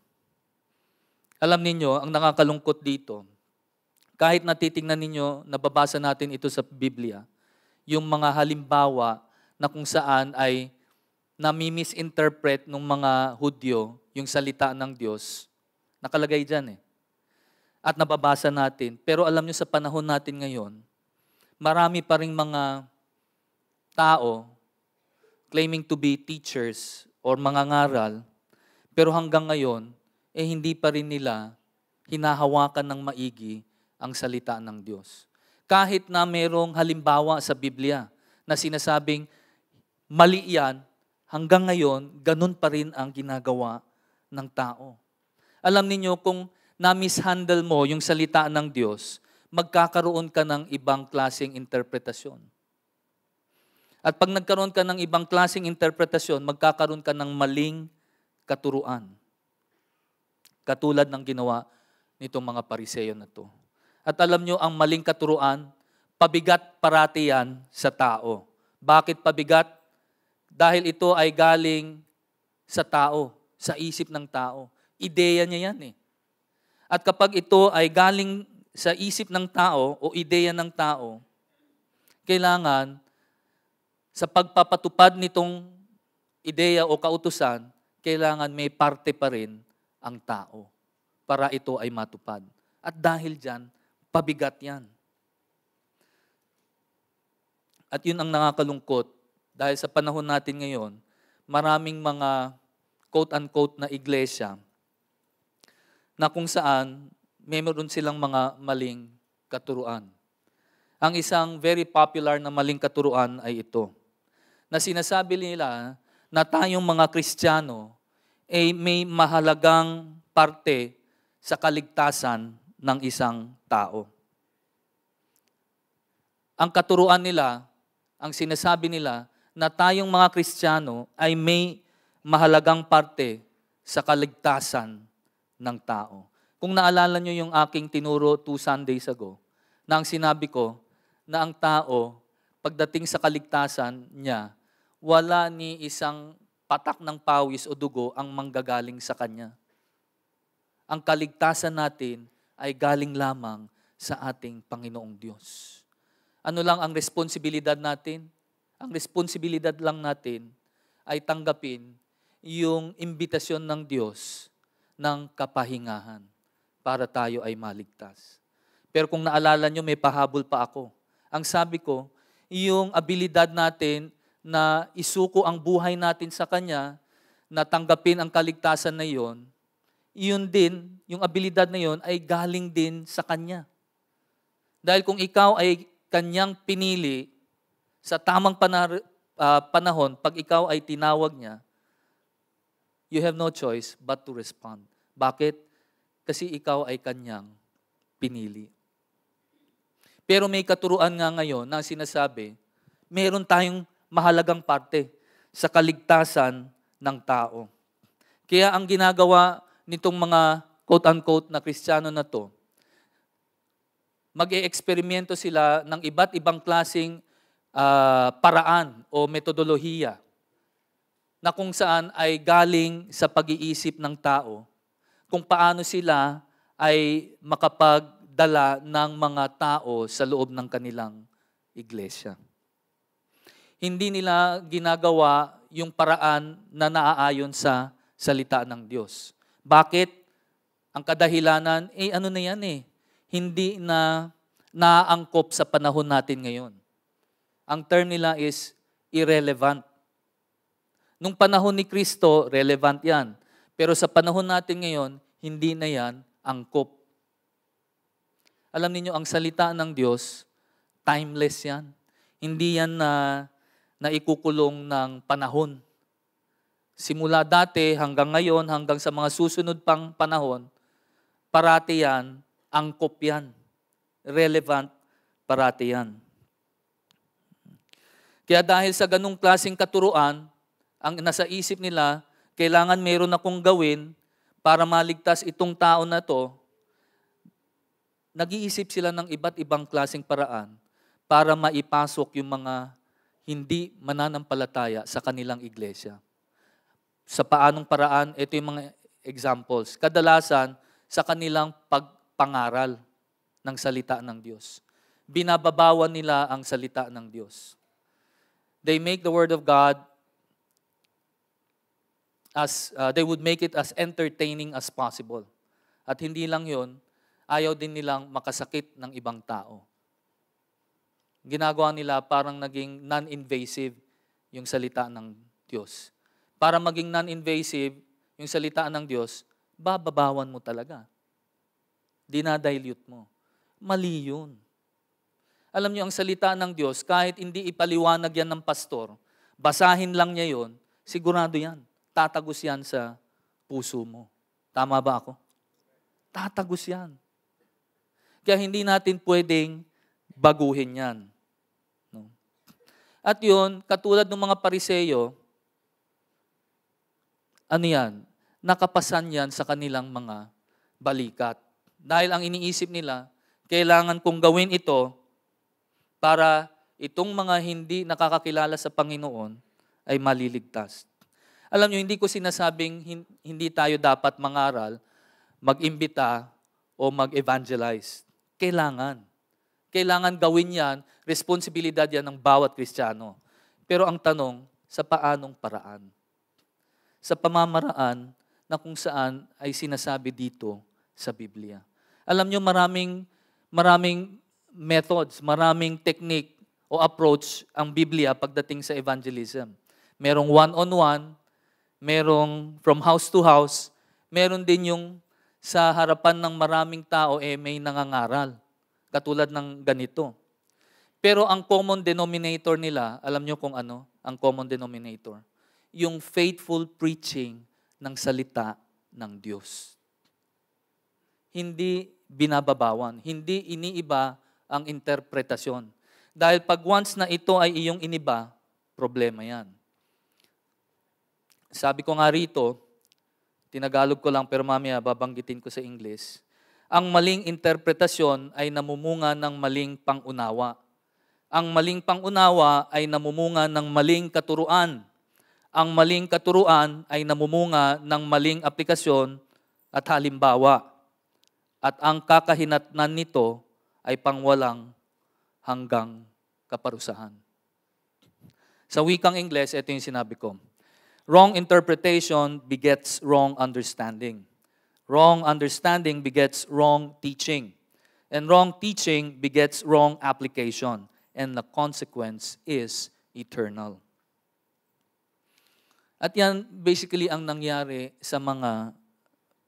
Alam ninyo, ang nakakalungkot dito, kahit natitingnan ninyo, nababasa natin ito sa Biblia, yung mga halimbawa na kung saan ay nami ng mga Hudyo yung salita ng Diyos, nakalagay dyan eh. At nababasa natin. Pero alam nyo sa panahon natin ngayon, marami pa rin mga tao claiming to be teachers or mga ngaral, pero hanggang ngayon, eh hindi pa rin nila hinahawakan ng maigi ang salita ng Diyos. Kahit na merong halimbawa sa Biblia na sinasabing mali yan, hanggang ngayon, ganun pa rin ang ginagawa ng tao. Alam niyo kung na-mishandle mo yung salita ng Diyos, magkakaroon ka ng ibang klasing interpretasyon. At pag nagkaroon ka ng ibang klasing interpretasyon, magkakaroon ka ng maling katuruan. Katulad ng ginawa nitong mga pariseyo na to. At alam nyo, ang maling katuruan, pabigat parati yan sa tao. Bakit pabigat? Dahil ito ay galing sa tao sa isip ng tao. Ideya niya yan eh. At kapag ito ay galing sa isip ng tao o ideya ng tao, kailangan sa pagpapatupad nitong ideya o kautusan, kailangan may parte pa rin ang tao para ito ay matupad. At dahil dyan, pabigat yan. At yun ang nakakalungkot dahil sa panahon natin ngayon, maraming mga quote-unquote na iglesia na kung saan meron silang mga maling katuruan. Ang isang very popular na maling katuruan ay ito, na sinasabi nila na tayong mga Kristiyano ay may mahalagang parte sa kaligtasan ng isang tao. Ang katuruan nila, ang sinasabi nila, na tayong mga Kristiyano ay may mahalagang parte sa kaligtasan ng tao. Kung naalala nyo yung aking tinuro two Sundays ago, na ang sinabi ko na ang tao, pagdating sa kaligtasan niya, wala ni isang patak ng pawis o dugo ang manggagaling sa kanya. Ang kaligtasan natin ay galing lamang sa ating Panginoong Diyos. Ano lang ang responsibilidad natin? Ang responsibilidad lang natin ay tanggapin yung imbitasyon ng Diyos ng kapahingahan para tayo ay maligtas. Pero kung naalala nyo, may pahabol pa ako. Ang sabi ko, yung abilidad natin na isuko ang buhay natin sa Kanya, na tanggapin ang kaligtasan na yon, iyon din, yung abilidad na yon ay galing din sa Kanya. Dahil kung ikaw ay Kanyang pinili sa tamang panar- uh, ah, panahon, pag ikaw ay tinawag niya, you have no choice but to respond. Bakit? Kasi ikaw ay kanyang pinili. Pero may katuruan nga ngayon na sinasabi, meron tayong mahalagang parte sa kaligtasan ng tao. Kaya ang ginagawa nitong mga quote-unquote na kristyano na to, mag -e eksperimento sila ng iba't ibang klasing uh, ah, paraan o metodolohiya na kung saan ay galing sa pag-iisip ng tao kung paano sila ay makapagdala ng mga tao sa loob ng kanilang iglesia. Hindi nila ginagawa yung paraan na naaayon sa salita ng Diyos. Bakit? Ang kadahilanan, eh ano na yan eh, hindi na naaangkop sa panahon natin ngayon. Ang term nila is irrelevant Nung panahon ni Kristo, relevant yan. Pero sa panahon natin ngayon, hindi na yan angkop. Alam niyo ang salita ng Diyos, timeless yan. Hindi yan na, na ikukulong ng panahon. Simula dati hanggang ngayon, hanggang sa mga susunod pang panahon, parati yan, angkop yan. Relevant, parati yan. Kaya dahil sa ganung klasing katuruan, ang nasa isip nila, kailangan meron akong gawin para maligtas itong tao na to, nag-iisip sila ng iba't ibang klaseng paraan para maipasok yung mga hindi mananampalataya sa kanilang iglesia. Sa paanong paraan, ito yung mga examples. Kadalasan, sa kanilang pagpangaral ng salita ng Diyos. Binababawan nila ang salita ng Diyos. They make the Word of God as uh, they would make it as entertaining as possible. At hindi lang 'yon, ayaw din nilang makasakit ng ibang tao. Ginagawa nila parang naging non-invasive yung salita ng Diyos. Para maging non-invasive yung salita ng Diyos, bababawan mo talaga. Dinadilute mo. Mali yun. Alam niyo, ang salita ng Diyos, kahit hindi ipaliwanag yan ng pastor, basahin lang niya yon, sigurado yan tatagos yan sa puso mo. Tama ba ako? Tatagos yan. Kaya hindi natin pwedeng baguhin yan. No? At yun, katulad ng mga pariseyo, ano yan? Nakapasan yan sa kanilang mga balikat. Dahil ang iniisip nila, kailangan kong gawin ito para itong mga hindi nakakakilala sa Panginoon ay maliligtas. Alam nyo, hindi ko sinasabing hindi tayo dapat mangaral, mag-imbita, o mag-evangelize. Kailangan. Kailangan gawin yan, responsibilidad yan ng bawat Kristiyano. Pero ang tanong, sa paanong paraan? Sa pamamaraan na kung saan ay sinasabi dito sa Biblia. Alam nyo, maraming, maraming methods, maraming technique o approach ang Biblia pagdating sa evangelism. Merong one-on-one, merong from house to house, meron din yung sa harapan ng maraming tao eh may nangangaral. Katulad ng ganito. Pero ang common denominator nila, alam nyo kung ano? Ang common denominator. Yung faithful preaching ng salita ng Diyos. Hindi binababawan. Hindi iniiba ang interpretasyon. Dahil pag once na ito ay iyong iniba, problema yan. Sabi ko nga rito, tinagalog ko lang pero mamaya babanggitin ko sa English, ang maling interpretasyon ay namumunga ng maling pangunawa. Ang maling pangunawa ay namumunga ng maling katuruan. Ang maling katuruan ay namumunga ng maling aplikasyon at halimbawa. At ang kakahinatnan nito ay pangwalang hanggang kaparusahan. Sa wikang Ingles, ito yung sinabi ko. Wrong interpretation begets wrong understanding. Wrong understanding begets wrong teaching. And wrong teaching begets wrong application. And the consequence is eternal. At yan basically ang nangyari sa mga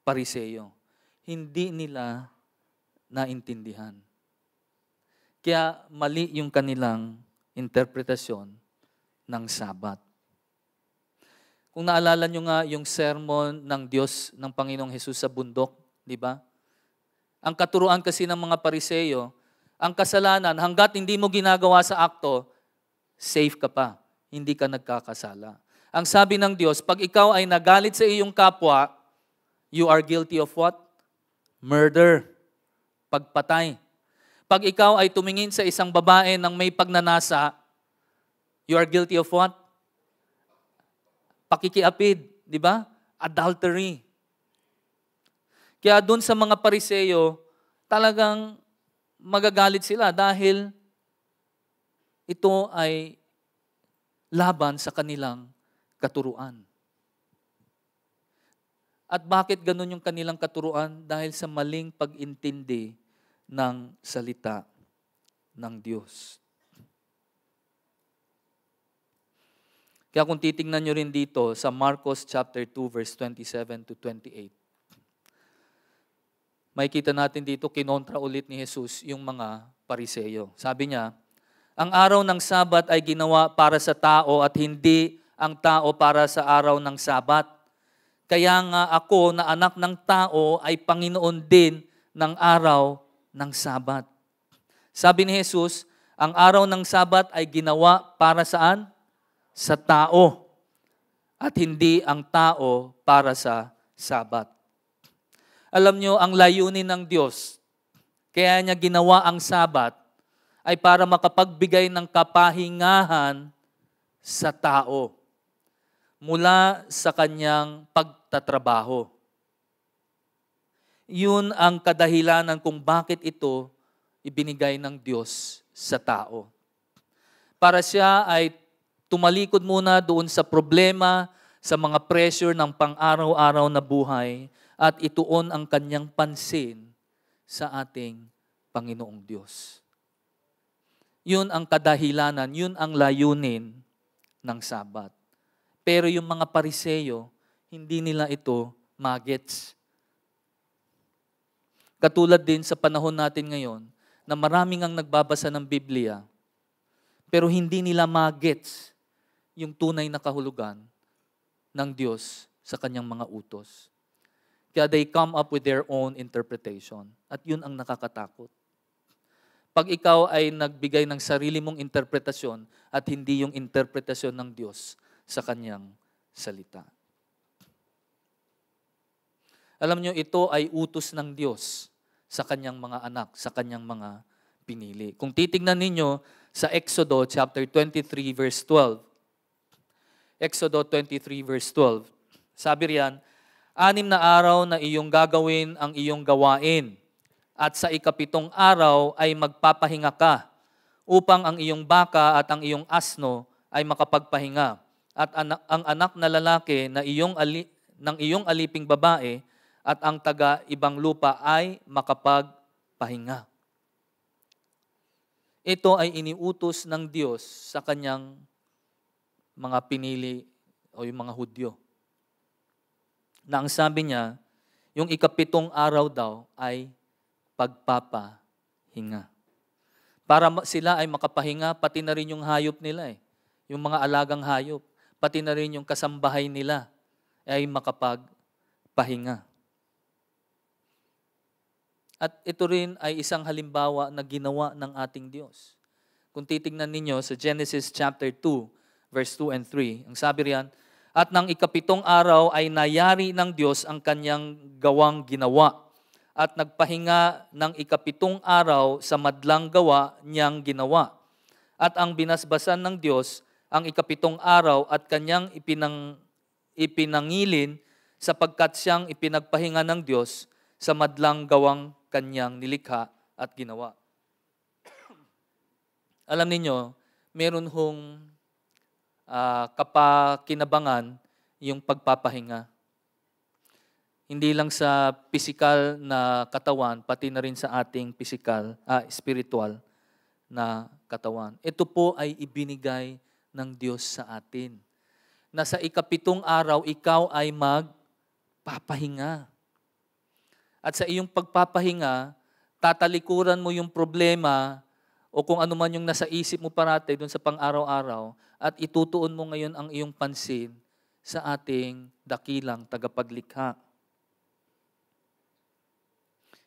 pariseyo. Hindi nila naintindihan. Kaya mali yung kanilang interpretasyon ng Sabat. Kung naalala nyo nga yung sermon ng Diyos, ng Panginoong Hesus sa bundok, di ba? Ang katuruan kasi ng mga pariseyo, ang kasalanan, hanggat hindi mo ginagawa sa akto, safe ka pa. Hindi ka nagkakasala. Ang sabi ng Diyos, pag ikaw ay nagalit sa iyong kapwa, you are guilty of what? Murder. Pagpatay. Pag ikaw ay tumingin sa isang babae ng may pagnanasa, you are guilty of what? pakikiapid, di ba? Adultery. Kaya doon sa mga pariseyo, talagang magagalit sila dahil ito ay laban sa kanilang katuruan. At bakit ganun yung kanilang katuruan? Dahil sa maling pag-intindi ng salita ng Diyos. Kaya kung titingnan nyo rin dito sa Marcos chapter 2 verse 27 to 28, makikita natin dito kinontra ulit ni Jesus yung mga pariseyo. Sabi niya, ang araw ng Sabat ay ginawa para sa tao at hindi ang tao para sa araw ng Sabat. Kaya nga ako na anak ng tao ay Panginoon din ng araw ng Sabat. Sabi ni Jesus, ang araw ng Sabat ay ginawa para saan? sa tao at hindi ang tao para sa sabat. Alam nyo, ang layunin ng Diyos, kaya niya ginawa ang sabat, ay para makapagbigay ng kapahingahan sa tao mula sa kanyang pagtatrabaho. Yun ang kadahilanan kung bakit ito ibinigay ng Diyos sa tao. Para siya ay tumalikod muna doon sa problema, sa mga pressure ng pang-araw-araw na buhay at ituon ang kanyang pansin sa ating Panginoong Diyos. Yun ang kadahilanan, yun ang layunin ng Sabat. Pero yung mga pariseyo, hindi nila ito magets. Katulad din sa panahon natin ngayon, na maraming ang nagbabasa ng Biblia, pero hindi nila magets yung tunay na kahulugan ng Diyos sa kanyang mga utos. Kaya they come up with their own interpretation. At yun ang nakakatakot. Pag ikaw ay nagbigay ng sarili mong interpretasyon at hindi yung interpretasyon ng Diyos sa kanyang salita. Alam nyo, ito ay utos ng Diyos sa kanyang mga anak, sa kanyang mga pinili. Kung titingnan ninyo sa Exodo chapter 23 verse 12, Exodo 23 verse 12. Sabi riyan, anim na araw na iyong gagawin ang iyong gawain at sa ikapitong araw ay magpapahinga ka upang ang iyong baka at ang iyong asno ay makapagpahinga at anak, ang anak na lalaki na iyong ali, ng iyong aliping babae at ang taga ibang lupa ay makapagpahinga. Ito ay iniutos ng Diyos sa kanyang mga pinili o yung mga Hudyo. Na ang sabi niya, yung ikapitong araw daw ay pagpapahinga. Para sila ay makapahinga, pati na rin yung hayop nila eh. Yung mga alagang hayop, pati na rin yung kasambahay nila ay makapagpahinga. At ito rin ay isang halimbawa na ginawa ng ating Diyos. Kung titingnan ninyo sa Genesis chapter 2, verse 2 and 3. Ang sabi riyan, At nang ikapitong araw ay nayari ng Diyos ang kanyang gawang ginawa at nagpahinga ng ikapitong araw sa madlang gawa niyang ginawa. At ang binasbasan ng Diyos ang ikapitong araw at kanyang ipinang, ipinangilin sapagkat siyang ipinagpahinga ng Diyos sa madlang gawang kanyang nilikha at ginawa. Alam ninyo, meron hong uh, kapakinabangan yung pagpapahinga. Hindi lang sa physical na katawan, pati na rin sa ating physical, uh, ah, spiritual na katawan. Ito po ay ibinigay ng Diyos sa atin. Na sa ikapitong araw, ikaw ay magpapahinga. At sa iyong pagpapahinga, tatalikuran mo yung problema o kung ano man yung nasa isip mo parate doon sa pang-araw-araw at itutuon mo ngayon ang iyong pansin sa ating dakilang tagapaglikha.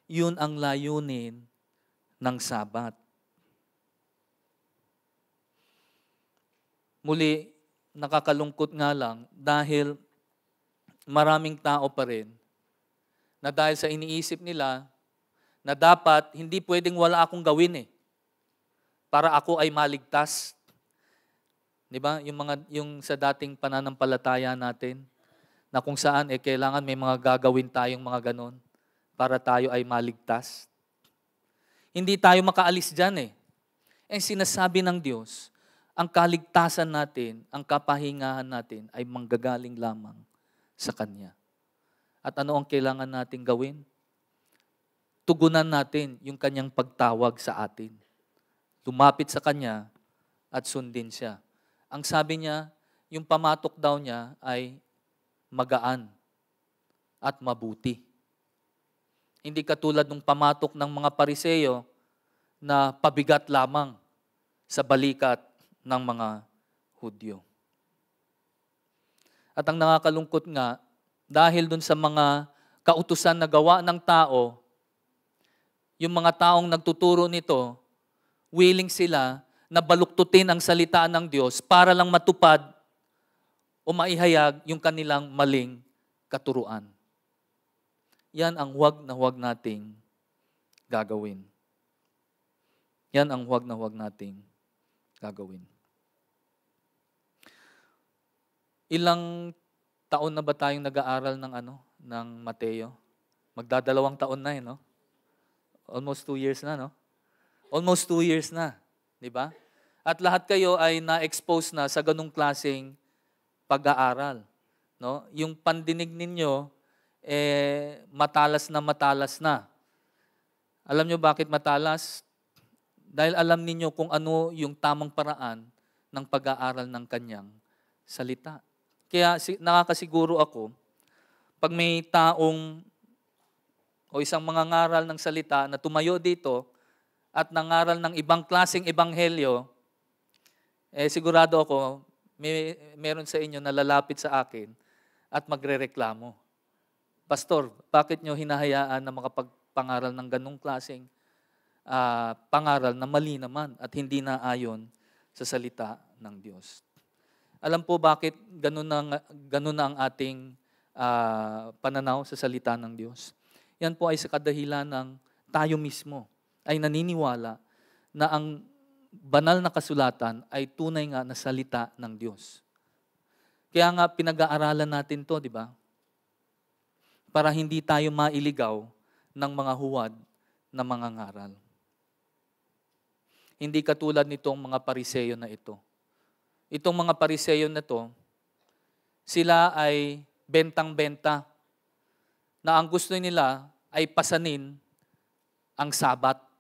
Yun ang layunin ng Sabat. Muli, nakakalungkot nga lang dahil maraming tao pa rin na dahil sa iniisip nila na dapat hindi pwedeng wala akong gawin eh para ako ay maligtas. 'Di ba? Yung mga yung sa dating pananampalataya natin na kung saan eh kailangan may mga gagawin tayong mga ganon para tayo ay maligtas. Hindi tayo makaalis diyan eh. Ang sinasabi ng Diyos, ang kaligtasan natin, ang kapahingahan natin ay manggagaling lamang sa Kanya. At ano ang kailangan nating gawin? Tugunan natin yung Kanyang pagtawag sa atin. Lumapit sa kanya at sundin siya. Ang sabi niya, yung pamatok daw niya ay magaan at mabuti. Hindi katulad ng pamatok ng mga pariseyo na pabigat lamang sa balikat ng mga Hudyo. At ang nakakalungkot nga, dahil dun sa mga kautusan na gawa ng tao, yung mga taong nagtuturo nito, willing sila na baluktutin ang salita ng Diyos para lang matupad o maihayag yung kanilang maling katuruan. Yan ang huwag na huwag nating gagawin. Yan ang huwag na huwag nating gagawin. Ilang taon na ba tayong nag-aaral ng ano, ng Mateo? Magdadalawang taon na eh, no? Almost two years na, no? Almost two years na, di ba? At lahat kayo ay na-expose na sa ganung klaseng pag-aaral. No? Yung pandinig ninyo, eh, matalas na matalas na. Alam nyo bakit matalas? Dahil alam ninyo kung ano yung tamang paraan ng pag-aaral ng kanyang salita. Kaya nakakasiguro ako, pag may taong o isang mga ngaral ng salita na tumayo dito at nangaral ng ibang klaseng ebanghelyo, eh sigurado ako, may, meron sa inyo na lalapit sa akin at magrereklamo. Pastor, bakit nyo hinahayaan na makapagpangaral ng ganong klaseng uh, pangaral na mali naman at hindi na ayon sa salita ng Diyos? Alam po bakit ganun na, ganun na ang ating uh, pananaw sa salita ng Diyos? Yan po ay sa kadahilan ng tayo mismo ay naniniwala na ang banal na kasulatan ay tunay nga na salita ng Diyos. Kaya nga pinag-aaralan natin to, di ba? Para hindi tayo mailigaw ng mga huwad na mga ngaral. Hindi katulad nitong mga pariseyo na ito. Itong mga pariseyo na to, sila ay bentang-benta na ang gusto nila ay pasanin ang sabat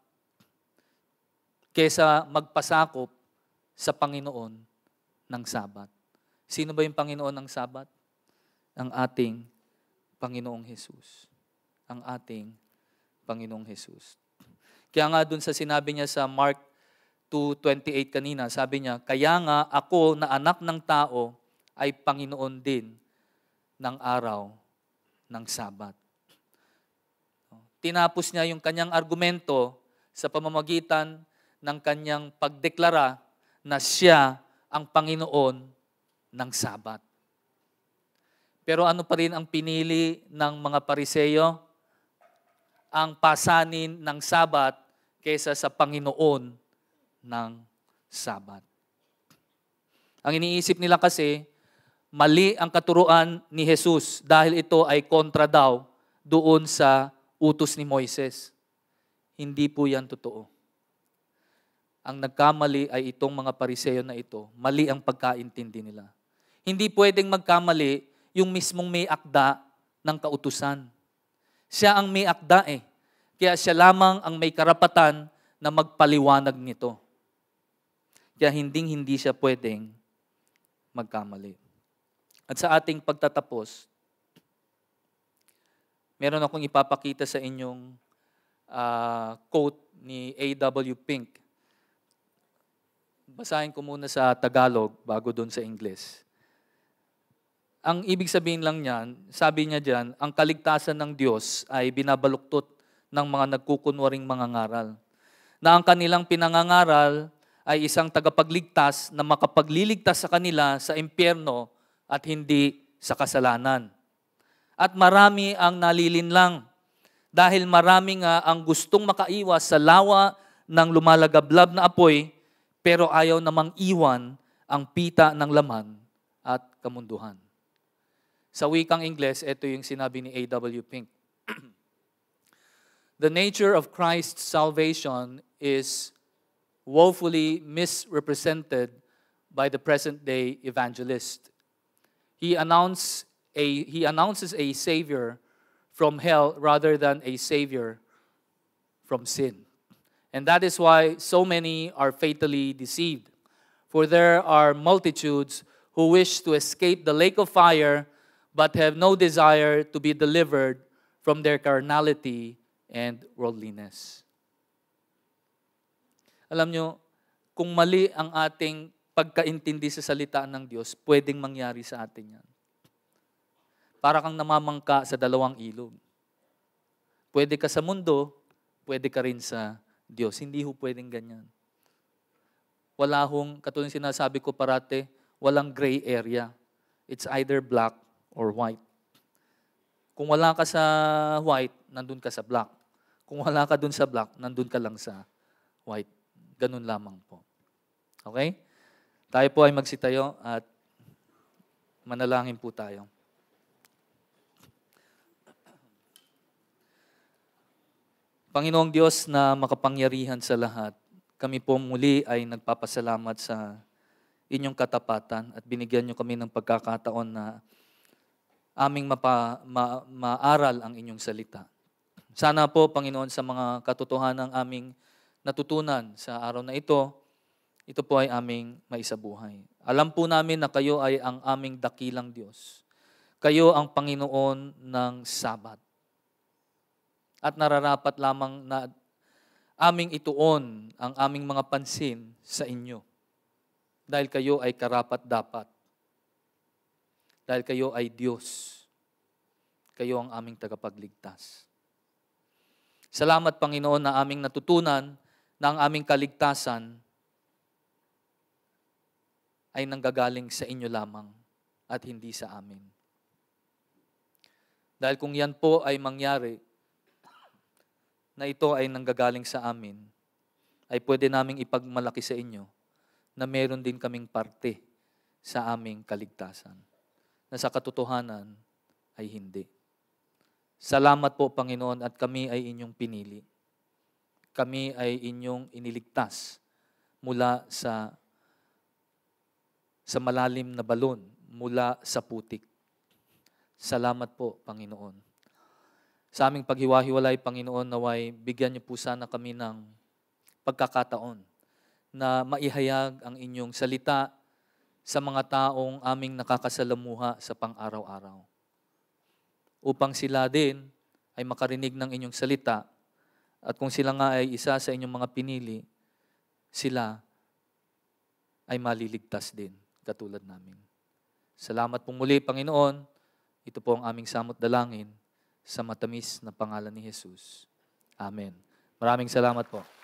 kesa magpasakop sa Panginoon ng Sabat. Sino ba yung Panginoon ng Sabat? Ang ating Panginoong Hesus. Ang ating Panginoong Hesus. Kaya nga dun sa sinabi niya sa Mark 2.28 kanina, sabi niya, Kaya nga ako na anak ng tao ay Panginoon din ng araw ng Sabat. Tinapos niya yung kanyang argumento sa pamamagitan ng kanyang pagdeklara na siya ang Panginoon ng Sabat. Pero ano pa rin ang pinili ng mga pariseyo? Ang pasanin ng Sabat kaysa sa Panginoon ng Sabat. Ang iniisip nila kasi, mali ang katuruan ni Jesus dahil ito ay kontra daw doon sa utos ni Moises. Hindi po yan totoo ang nagkamali ay itong mga pariseyo na ito. Mali ang pagkaintindi nila. Hindi pwedeng magkamali yung mismong may akda ng kautusan. Siya ang may akda eh. Kaya siya lamang ang may karapatan na magpaliwanag nito. Kaya hinding-hindi siya pwedeng magkamali. At sa ating pagtatapos, meron akong ipapakita sa inyong uh, quote ni A.W. Pink Basahin ko muna sa Tagalog bago doon sa Ingles. Ang ibig sabihin lang niyan, sabi niya diyan, ang kaligtasan ng Diyos ay binabaluktot ng mga nagkukunwaring mangangaral. Na ang kanilang pinangangaral ay isang tagapagligtas na makapagliligtas sa kanila sa impyerno at hindi sa kasalanan. At marami ang nalilinlang dahil marami nga ang gustong makaiwas sa lawa ng lumalagablab na apoy pero ayaw namang iwan ang pita ng laman at kamunduhan. Sa wikang Ingles, ito yung sinabi ni A.W. Pink. the nature of Christ's salvation is woefully misrepresented by the present-day evangelist. He, announce a, he announces a savior from hell rather than a savior from sin. And that is why so many are fatally deceived. For there are multitudes who wish to escape the lake of fire, but have no desire to be delivered from their carnality and worldliness. Alam nyo, kung mali ang ating pagkaintindi sa salita ng Diyos, pwedeng mangyari sa atin yan. Para kang namamangka sa dalawang ilog. Pwede ka sa mundo, pwede ka rin sa Diyos. Hindi ho pwedeng ganyan. Wala hong, katulad sinasabi ko parate, walang gray area. It's either black or white. Kung wala ka sa white, nandun ka sa black. Kung wala ka dun sa black, nandun ka lang sa white. Ganun lamang po. Okay? Tayo po ay magsitayo at manalangin po tayo. Panginoong Diyos na makapangyarihan sa lahat, kami po muli ay nagpapasalamat sa inyong katapatan at binigyan niyo kami ng pagkakataon na aming mapa, ma, maaral ang inyong salita. Sana po, Panginoon, sa mga katotohanan ng aming natutunan sa araw na ito, ito po ay aming maisabuhay. Alam po namin na kayo ay ang aming dakilang Diyos. Kayo ang Panginoon ng Sabat at nararapat lamang na aming ituon ang aming mga pansin sa inyo. Dahil kayo ay karapat-dapat. Dahil kayo ay Diyos. Kayo ang aming tagapagligtas. Salamat, Panginoon, na aming natutunan na ang aming kaligtasan ay nanggagaling sa inyo lamang at hindi sa amin. Dahil kung yan po ay mangyari, na ito ay nanggagaling sa amin, ay pwede naming ipagmalaki sa inyo na meron din kaming parte sa aming kaligtasan na sa katotohanan ay hindi. Salamat po, Panginoon, at kami ay inyong pinili. Kami ay inyong iniligtas mula sa sa malalim na balon, mula sa putik. Salamat po, Panginoon. Sa aming paghiwa-hiwalay, Panginoon, naway bigyan niyo po sana kami ng pagkakataon na maihayag ang inyong salita sa mga taong aming nakakasalamuha sa pang-araw-araw. Upang sila din ay makarinig ng inyong salita at kung sila nga ay isa sa inyong mga pinili, sila ay maliligtas din katulad namin. Salamat pong muli, Panginoon. Ito po ang aming samot dalangin sa matamis na pangalan ni Jesus. Amen. Maraming salamat po.